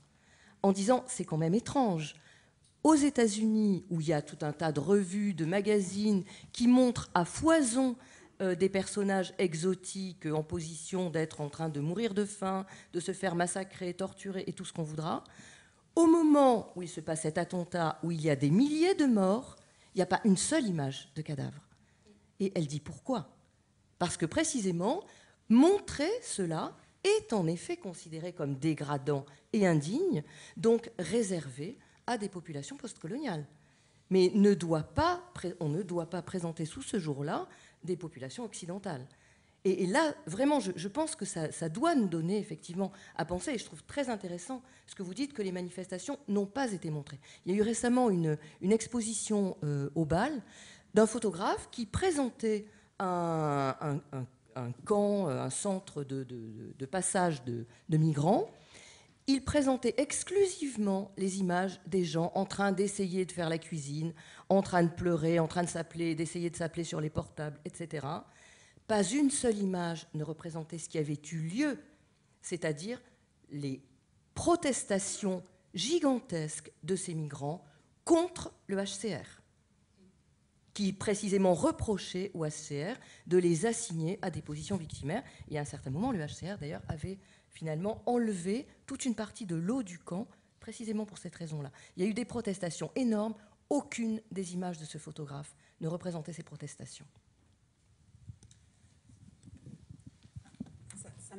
en disant c'est quand même étrange aux États-Unis, où il y a tout un tas de revues, de magazines qui montrent à foison euh, des personnages exotiques euh, en position d'être en train de mourir de faim, de se faire massacrer, torturer et tout ce qu'on voudra, au moment où il se passe cet attentat, où il y a des milliers de morts, il n'y a pas une seule image de cadavre. Et elle dit pourquoi Parce que précisément, montrer cela est en effet considéré comme dégradant et indigne, donc réservé à des populations postcoloniales. Mais ne doit pas, on ne doit pas présenter sous ce jour-là des populations occidentales. Et, là, vraiment, je, pense que ça, doit nous donner effectivement à penser, et je trouve très intéressant ce que vous dites, que les manifestations n'ont pas été montrées. Il y a eu récemment une, exposition euh, au bal d'un photographe qui présentait un, camp, euh, un centre de, passage de migrants il présentait exclusivement les images des gens en train d'essayer de faire la cuisine, en train de pleurer, en train de s'appeler, d'essayer de s'appeler sur les portables, etc. Pas une seule image ne représentait ce qui avait eu lieu, c'est-à-dire les protestations gigantesques de ces migrants contre le HCR, qui précisément reprochait au HCR de les assigner à des positions victimaires. Et à un certain moment, le HCR d'ailleurs avait finalement enlever toute une partie de l'eau du camp, précisément pour cette raison-là. Il y a eu des protestations énormes, aucune des images de ce photographe ne représentait ces protestations.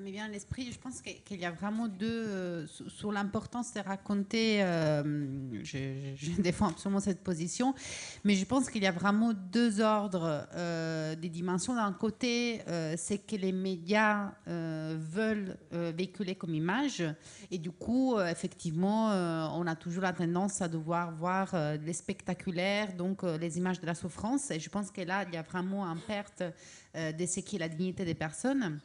me bien à l'esprit, je pense qu'il y a vraiment deux, euh, sur l'importance de raconter, euh, je, défends absolument cette position, mais je pense qu'il y a vraiment deux ordres euh, des dimensions. D'un côté, c'est que les médias veulent véhiculer comme image, et du coup, effectivement, on a toujours la tendance à devoir voir les spectaculaires, donc les images de la souffrance, et je pense que là, il y a vraiment une perte de ce qui est la dignité des personnes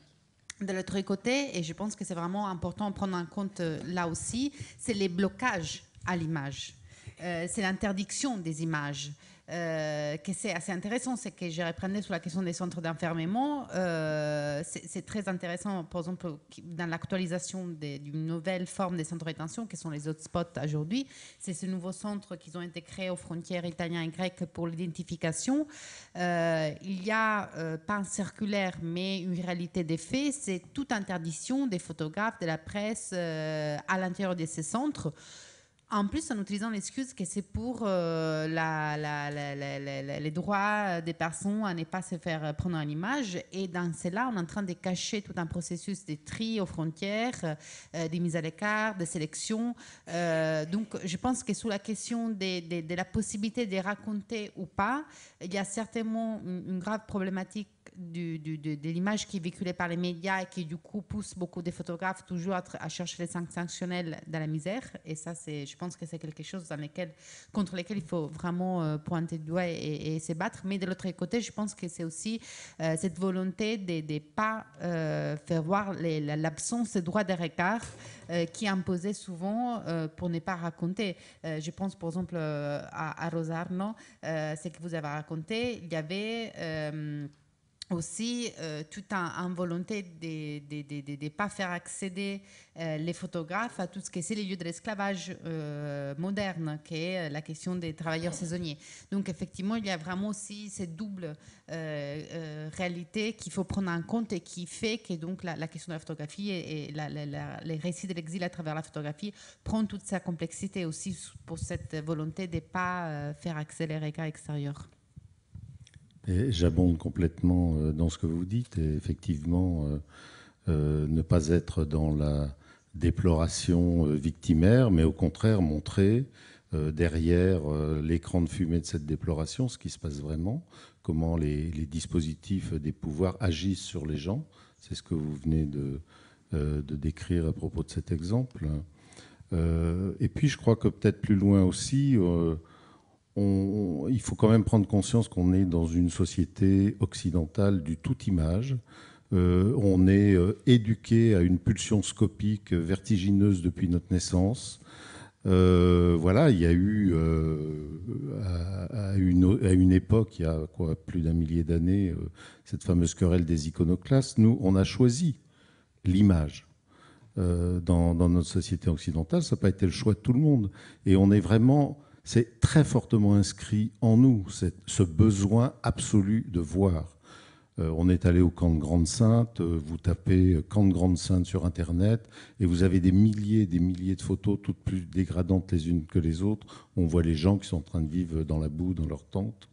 de l'autre côté, et je pense que c'est vraiment important de prendre en compte euh, là aussi, c'est les blocages à l'image. Euh, c'est l'interdiction des images. Euh, que c'est assez intéressant, c'est que je reprenais sur la question des centres d'enfermement. Euh, c'est très intéressant, par exemple, dans l'actualisation d'une nouvelle forme des centres de rétention, qui sont les hotspots aujourd'hui. C'est ce nouveau centre qu'ils ont été créés aux frontières italiennes et grecques pour l'identification. Euh, il y a, pas un circulaire, mais une réalité des faits, c'est toute interdiction des photographes, de la presse à l'intérieur de ces centres. En plus, en utilisant l'excuse que c'est pour euh, la, les droits des personnes à ne pas se faire prendre en image. Et dans cela, on est en train de cacher tout un processus de tri aux frontières, de euh, des mises à l'écart, des sélections. Euh, donc, je pense que sous la question de la possibilité de raconter ou pas, il y a certainement une grave problématique du, de, l'image qui est véhiculée par les médias et qui du coup pousse beaucoup de photographes toujours à, chercher les sanctionnels dans la misère. Et ça, c'est, je pense que c'est quelque chose dans contre lequel il faut vraiment euh, pointer le doigt et, se battre. Mais de l'autre côté, je pense que c'est aussi euh, cette volonté de ne pas euh, faire voir l'absence de droits de regard qui est imposée souvent pour ne pas raconter. je pense par exemple à, à Rosarno, ce que vous avez raconté, il y avait aussi toute euh, tout en, volonté de ne pas faire accéder euh, les photographes à tout ce que c'est les lieux de l'esclavage euh, moderne, qui est la question des travailleurs saisonniers. Donc effectivement, il y a vraiment aussi cette double réalité qu'il faut prendre en compte et qui fait que donc la, question de la photographie et, les récits de l'exil à travers la photographie prend toute sa complexité aussi pour cette volonté de ne pas faire accélérer les cas extérieurs. J'abonde complètement euh, dans ce que vous dites. effectivement, euh, euh, ne pas être dans la déploration victimaire, mais au contraire montrer derrière l'écran de fumée de cette déploration ce qui se passe vraiment, comment les, dispositifs des pouvoirs agissent sur les gens. C'est ce que vous venez de, de, décrire à propos de cet exemple. et puis je crois que peut-être plus loin aussi, il faut quand même prendre conscience qu'on est dans une société occidentale du tout image. Euh, on est euh, éduqué à une pulsion scopique euh, vertigineuse depuis notre naissance. voilà, il y a eu à, une, époque, il y a quoi, plus d'un millier d'années, cette fameuse querelle des iconoclastes. Nous, on a choisi l'image. Dans, dans, notre société occidentale, ça n'a pas été le choix de tout le monde. Et on est vraiment c'est très fortement inscrit en nous, ce besoin absolu de voir. Euh, on est allé au camp de Grande-Sainte, euh, vous tapez euh, camp de Grande-Sainte sur Internet, et vous avez des milliers des milliers de photos, toutes plus dégradantes les unes que les autres. On voit les gens qui sont en train de vivre dans la boue, dans leur tente.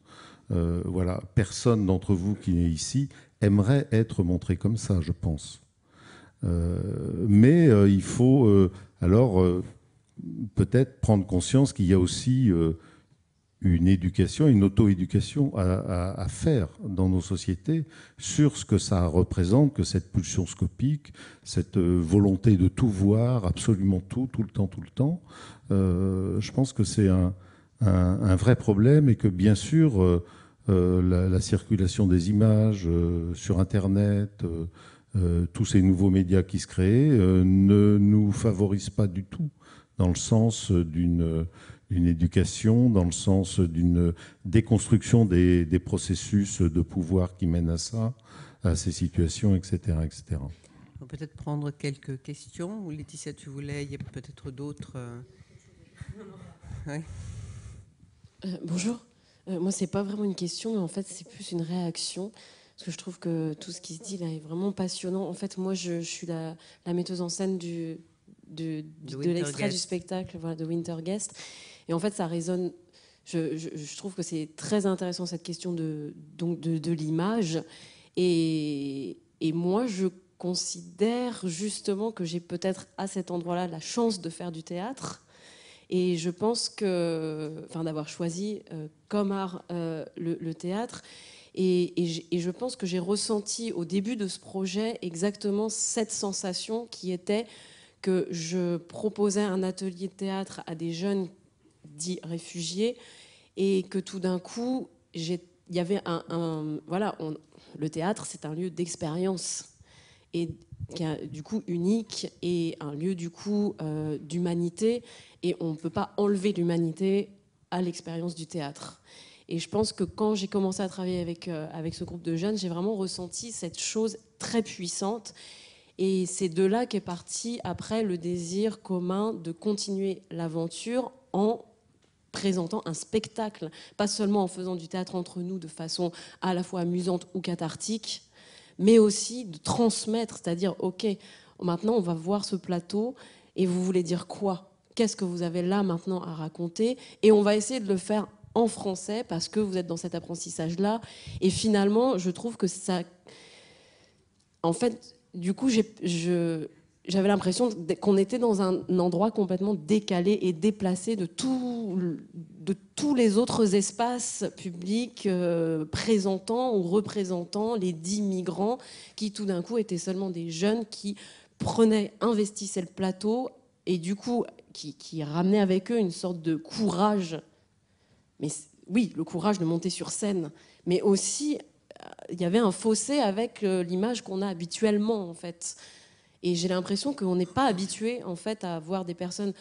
voilà, personne d'entre vous qui est ici aimerait être montré comme ça, je pense. mais il faut alors peut-être prendre conscience qu'il y a aussi euh, une éducation, une auto-éducation à, faire dans nos sociétés sur ce que ça représente, que cette pulsion scopique, cette euh, volonté de tout voir, absolument tout, tout le temps, tout le temps. Euh, je pense que c'est un, vrai problème et que bien sûr, la, la, circulation des images sur Internet, tous ces nouveaux médias qui se créent, ne nous favorisent pas du tout dans le sens d'une éducation, dans le sens d'une déconstruction des, processus de pouvoir qui mènent à ça, à ces situations, etc. etc. On peut peut-être prendre quelques questions. Laetitia, tu voulais, il y a peut-être d'autres. Euh, euh, bonjour. Moi, euh, moi, c'est pas vraiment une question, mais en fait, c'est plus une réaction. Parce que je trouve que tout ce qui se dit là est vraiment passionnant. En fait, moi, je, suis la, la metteuse en scène du, de, l'extrait du spectacle voilà, de Winter Guest. Et en fait, ça résonne. Je, je, trouve que c'est très intéressant cette question de, donc de, de l'image. Et, et moi, je considère justement que j'ai peut-être à cet endroit-là la chance de faire du théâtre. Et je pense que, enfin, d'avoir choisi euh, comme art euh, le, théâtre. Et, et, et, je pense que j'ai ressenti au début de ce projet exactement cette sensation qui était que je proposais un atelier de théâtre à des jeunes dits réfugiés et que tout d'un coup, il y avait un, voilà, le théâtre, c'est un lieu d'expérience et qui est du coup unique et un lieu du coup euh, d'humanité et on ne peut pas enlever l'humanité à l'expérience du théâtre. Et je pense que quand j'ai commencé à travailler avec, euh, avec ce groupe de jeunes, j'ai vraiment ressenti cette chose très puissante et c'est de là qu'est parti après le désir commun de continuer l'aventure en présentant un spectacle, pas seulement en faisant du théâtre entre nous de façon à la fois amusante ou cathartique, mais aussi de transmettre, c'est-à-dire, OK, maintenant on va voir ce plateau et vous voulez dire quoi Qu'est-ce que vous avez là maintenant à raconter Et on va essayer de le faire en français parce que vous êtes dans cet apprentissage-là. Et finalement, je trouve que ça... En fait, du coup, j'avais l'impression qu'on était dans un endroit complètement décalé et déplacé de, tous les autres espaces publics euh, présentant ou représentant les dix migrants qui, tout d'un coup, étaient seulement des jeunes qui prenaient, investissaient le plateau et du coup, qui, qui ramenaient avec eux une sorte de courage. Mais oui, le courage de monter sur scène, mais aussi il y avait un fossé avec euh, l'image qu'on a habituellement, en fait. Et j'ai l'impression qu'on n'est pas habitué, en fait, à voir des personnes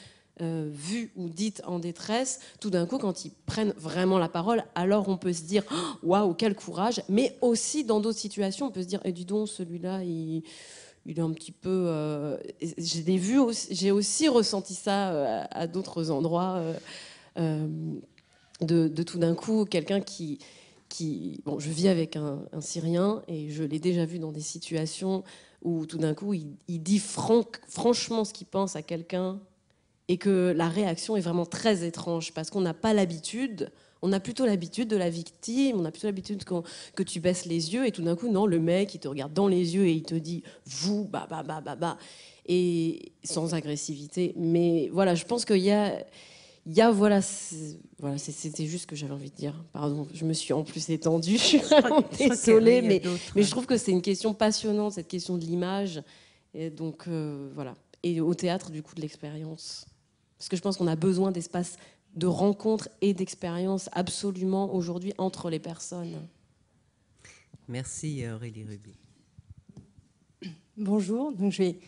euh, vues ou dites en détresse. Tout d'un coup, quand ils prennent vraiment la parole, alors on peut se dire oh, waouh, quel courage. Mais aussi, dans d'autres situations, on peut se dire et eh, dis donc, celui-là, il il est un petit peu. Euh, j'ai j'ai vu, j'ai aussi ressenti ça à, d'autres endroits, de, de, tout d'un coup quelqu'un qui bon, je vis avec un, Syrien et je l'ai déjà vu dans des situations où tout d'un coup il, dit franchement ce qu'il pense à quelqu'un et que la réaction est vraiment très étrange parce qu'on n'a pas l'habitude. On a plutôt l'habitude de la victime, on a plutôt l'habitude que tu baisses les yeux et tout d'un coup, non, le mec, il te regarde dans les yeux et il te dit vous, bah, bah, bah, bah, bah, et sans agressivité. Mais voilà, je pense qu'il y a, voilà, voilà, c'était juste ce que j'avais envie de dire. Pardon, je me suis en plus étendue. Je suis vraiment désolée, mais, mais je trouve que c'est une question passionnante, cette question de l'image. Et donc, euh, voilà. Et au théâtre, du coup, de l'expérience. Parce que je pense qu'on a besoin d'espace de rencontre et d'expérience absolument aujourd'hui entre les personnes. Merci euh, Aurélie Ruby. Bonjour, donc je vais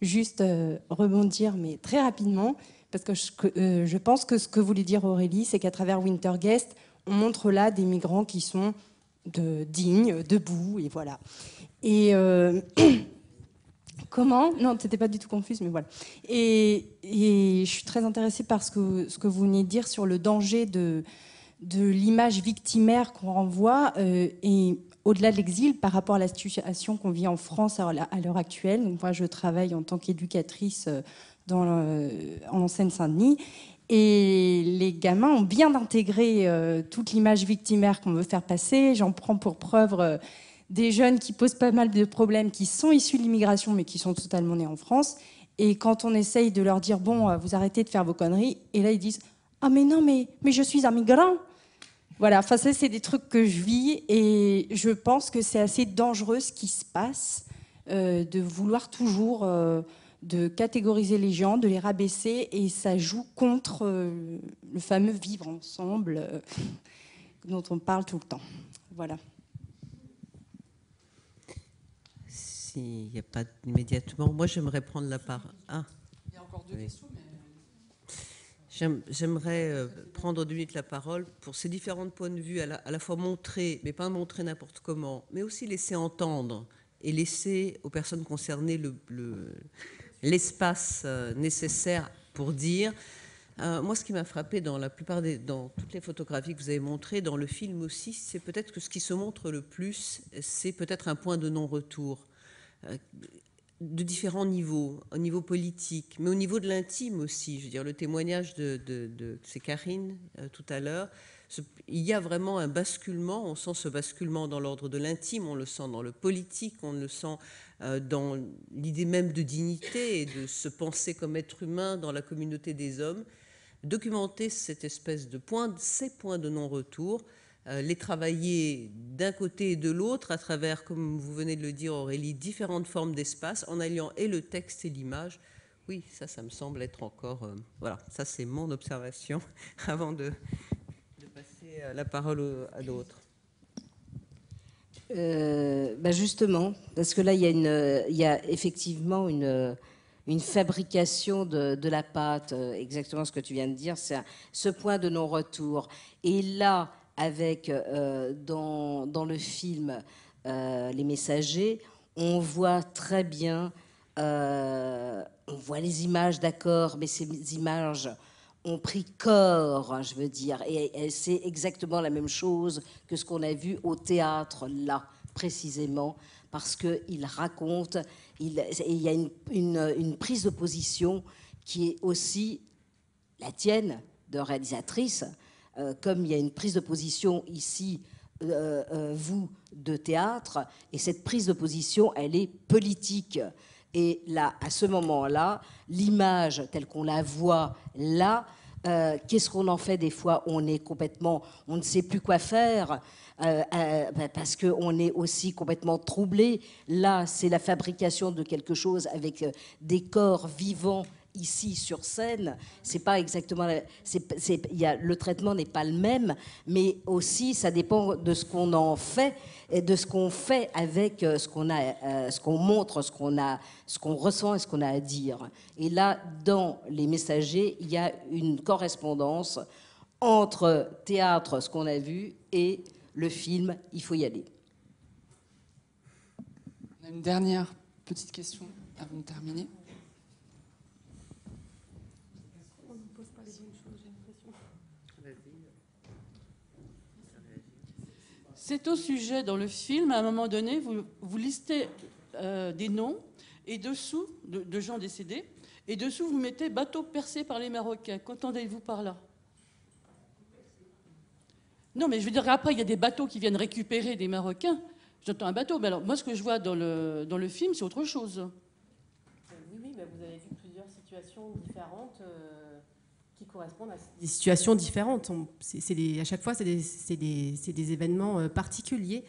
juste euh, rebondir, mais très rapidement. Parce que euh, je, pense que ce que voulait dire Aurélie, c'est qu'à travers Winter Guest, on montre là des migrants qui sont de, dignes, debout, et voilà. Et euh, comment Non, n'était pas du tout confuse, mais voilà. Et, je suis très intéressée par ce que, ce que vous venez de dire sur le danger de, de l'image victimaire qu'on renvoie euh, et au-delà de l'exil par rapport à la situation qu'on vit en France à l'heure actuelle. Donc moi, je travaille en tant qu'éducatrice dans en Seine-Saint-Denis. Et les gamins ont bien intégré euh, toute l'image victimaire qu'on veut faire passer. J'en prends pour preuve euh, des jeunes qui posent pas mal de problèmes, qui sont issus de l'immigration, mais qui sont totalement nés en France. Et quand on essaye de leur dire, bon, euh, vous arrêtez de faire vos conneries, et là ils disent, ah mais non, mais, mais je suis un migrant. Voilà, enfin ça c'est des trucs que je vis et je pense que c'est assez dangereux ce qui se passe de vouloir toujours de catégoriser les gens, de les rabaisser, et ça joue contre euh, le fameux vivre ensemble euh, dont on parle tout le temps. Voilà. S'il n'y a pas immédiatement, moi j'aimerais prendre la parole. Ah. Il y a encore deux questions, J'aimerais euh, prendre deux minutes la parole pour ces différents points de vue, à la, fois montrer, mais pas montrer n'importe comment, mais aussi laisser entendre et laisser aux personnes concernées le, le l'espace euh, nécessaire pour dire. Euh, moi, ce qui m'a frappé dans la plupart des, dans toutes les photographies que vous avez montrées, dans le film aussi, c'est peut-être que ce qui se montre le plus, c'est peut-être un point de non-retour euh, de différents niveaux, au niveau politique, mais au niveau de l'intime aussi. Je veux dire, le témoignage de, de, de c'est Karine tout à l'heure il y a vraiment un basculement, on sent ce basculement dans l'ordre de l'intime, on le sent dans le politique, on le sent euh, dans l'idée même de dignité et de se penser comme être humain dans la communauté des hommes. Documenter cette espèce de point, ces points de non-retour, euh, les travailler d'un côté et de l'autre à travers, comme vous venez de le dire Aurélie, différentes formes d'espace en alliant et le texte et l'image. Oui, ça, ça me semble être encore... Euh, voilà, ça c'est mon observation avant de euh, la parole à d'autres. Euh, bah, justement, parce que là, il y a, une, effectivement une, fabrication de, la pâte, euh, exactement ce que tu viens de dire, c'est ce point de non-retour. Et là, avec dans, le film Les Messagers, on voit très bien, on voit les images, d'accord, mais ces images ont pris corps, hein, je veux dire. Et, c'est exactement la même chose que ce qu'on a vu au théâtre, là, précisément, parce qu'il raconte, il, y a une, prise de position qui est aussi la tienne de réalisatrice, euh, comme il y a une prise de position ici, euh, euh, vous, de théâtre, et cette prise de position, elle est politique. Et là, à ce moment-là, l'image telle qu'on la voit là, euh, qu'est-ce qu'on en fait des fois On est complètement, on ne sait plus quoi faire euh, euh, bah, parce qu'on est aussi complètement troublé. Là, c'est la fabrication de quelque chose avec des corps vivants ici sur scène, c'est pas exactement, c'est, le traitement n'est pas le même, mais aussi ça dépend de ce qu'on en fait et de ce qu'on fait avec euh, ce qu'on a, euh, ce qu'on montre, ce qu'on a, ce qu'on ressent et ce qu'on a à dire. Et là, dans les messagers, il y a une correspondance entre théâtre, ce qu'on a vu, et le film. Il faut y aller. On a une dernière petite question avant de terminer. C'est au sujet dans le film, à un moment donné, vous, vous listez euh, des noms et dessous, de, gens décédés, et dessous vous mettez bateau percé par les Marocains. Qu'entendez-vous par là Non, mais je veux dire, après, il y a des bateaux qui viennent récupérer des Marocains. J'entends un bateau, mais alors moi, ce que je vois dans le, dans le film, c'est autre chose. Euh, oui, oui, mais vous avez vu plusieurs situations différentes. Euh, correspondent à des situations différentes. à chaque fois, c'est des, événements euh, particuliers.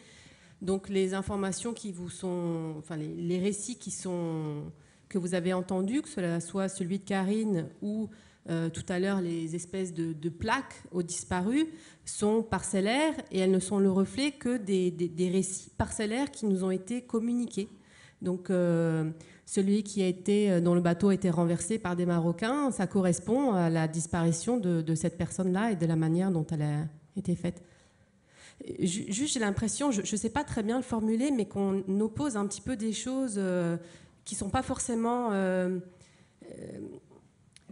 Donc les informations qui vous sont, enfin les, récits qui sont que vous avez entendus, que cela soit celui de Karine ou euh, tout à l'heure les espèces de, plaques aux disparus sont parcellaires et elles ne sont le reflet que des, récits parcellaires qui nous ont été communiqués. Donc euh, celui qui a été, euh, dont le bateau a été renversé par des Marocains, ça correspond à la disparition de, cette personne-là et de la manière dont elle a été faite. Juste, j'ai l'impression, je ne sais pas très bien le formuler, mais qu'on oppose un petit peu des choses euh, qui ne sont pas forcément... Euh,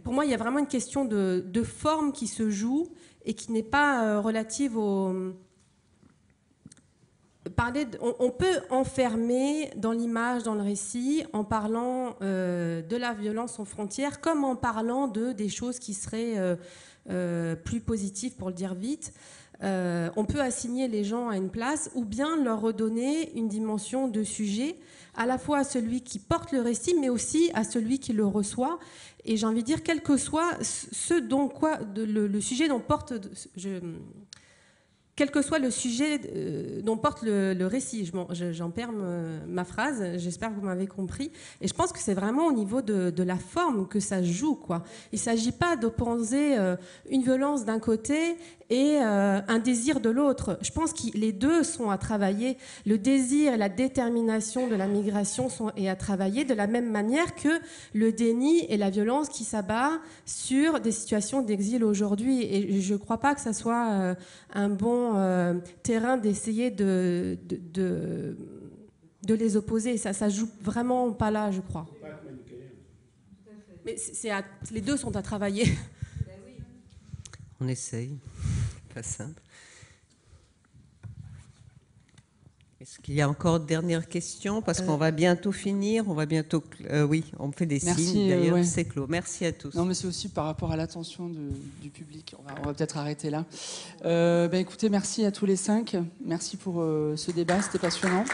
pour moi, il y a vraiment une question de forme qui se joue et qui n'est pas relative au on, peut enfermer dans l'image, dans le récit, en parlant euh, de la violence aux frontières, comme en parlant de des choses qui seraient euh, euh, plus positives, pour le dire vite. on peut assigner les gens à une place ou bien leur redonner une dimension de sujet, à la fois à celui qui porte le récit, mais aussi à celui qui le reçoit. Et j'ai envie de dire, quel que soit ce dont quoi, le, sujet dont porte, quel que soit le sujet euh, dont porte le, récit. J'en perds euh, ma phrase, j'espère que vous m'avez compris. Et je pense que c'est vraiment au niveau de, la forme que ça joue. Il ne s'agit pas d'opposer euh, une violence d'un côté et euh, un désir de l'autre. Je pense que les deux sont à travailler. Le désir et la détermination de la migration sont et à travailler de la même manière que le déni et la violence qui s'abat sur des situations d'exil aujourd'hui. Et je ne crois pas que ça soit euh, un bon euh, terrain d'essayer de, de, les opposer. Ça ne joue vraiment pas là, je crois. Mais c'est les deux sont à travailler. Ben On essaye pas simple. Est-ce qu'il y a encore une dernière question Parce qu'on euh. va bientôt finir, on va bientôt... Euh, oui, on me fait des Merci, signes, d'ailleurs, c'est clos. Merci à tous. Non, mais c'est aussi par rapport à l'attention du public. On va, peut-être arrêter là. Euh, ben, écoutez, merci à tous les cinq. Merci pour ce débat, c'était passionnant.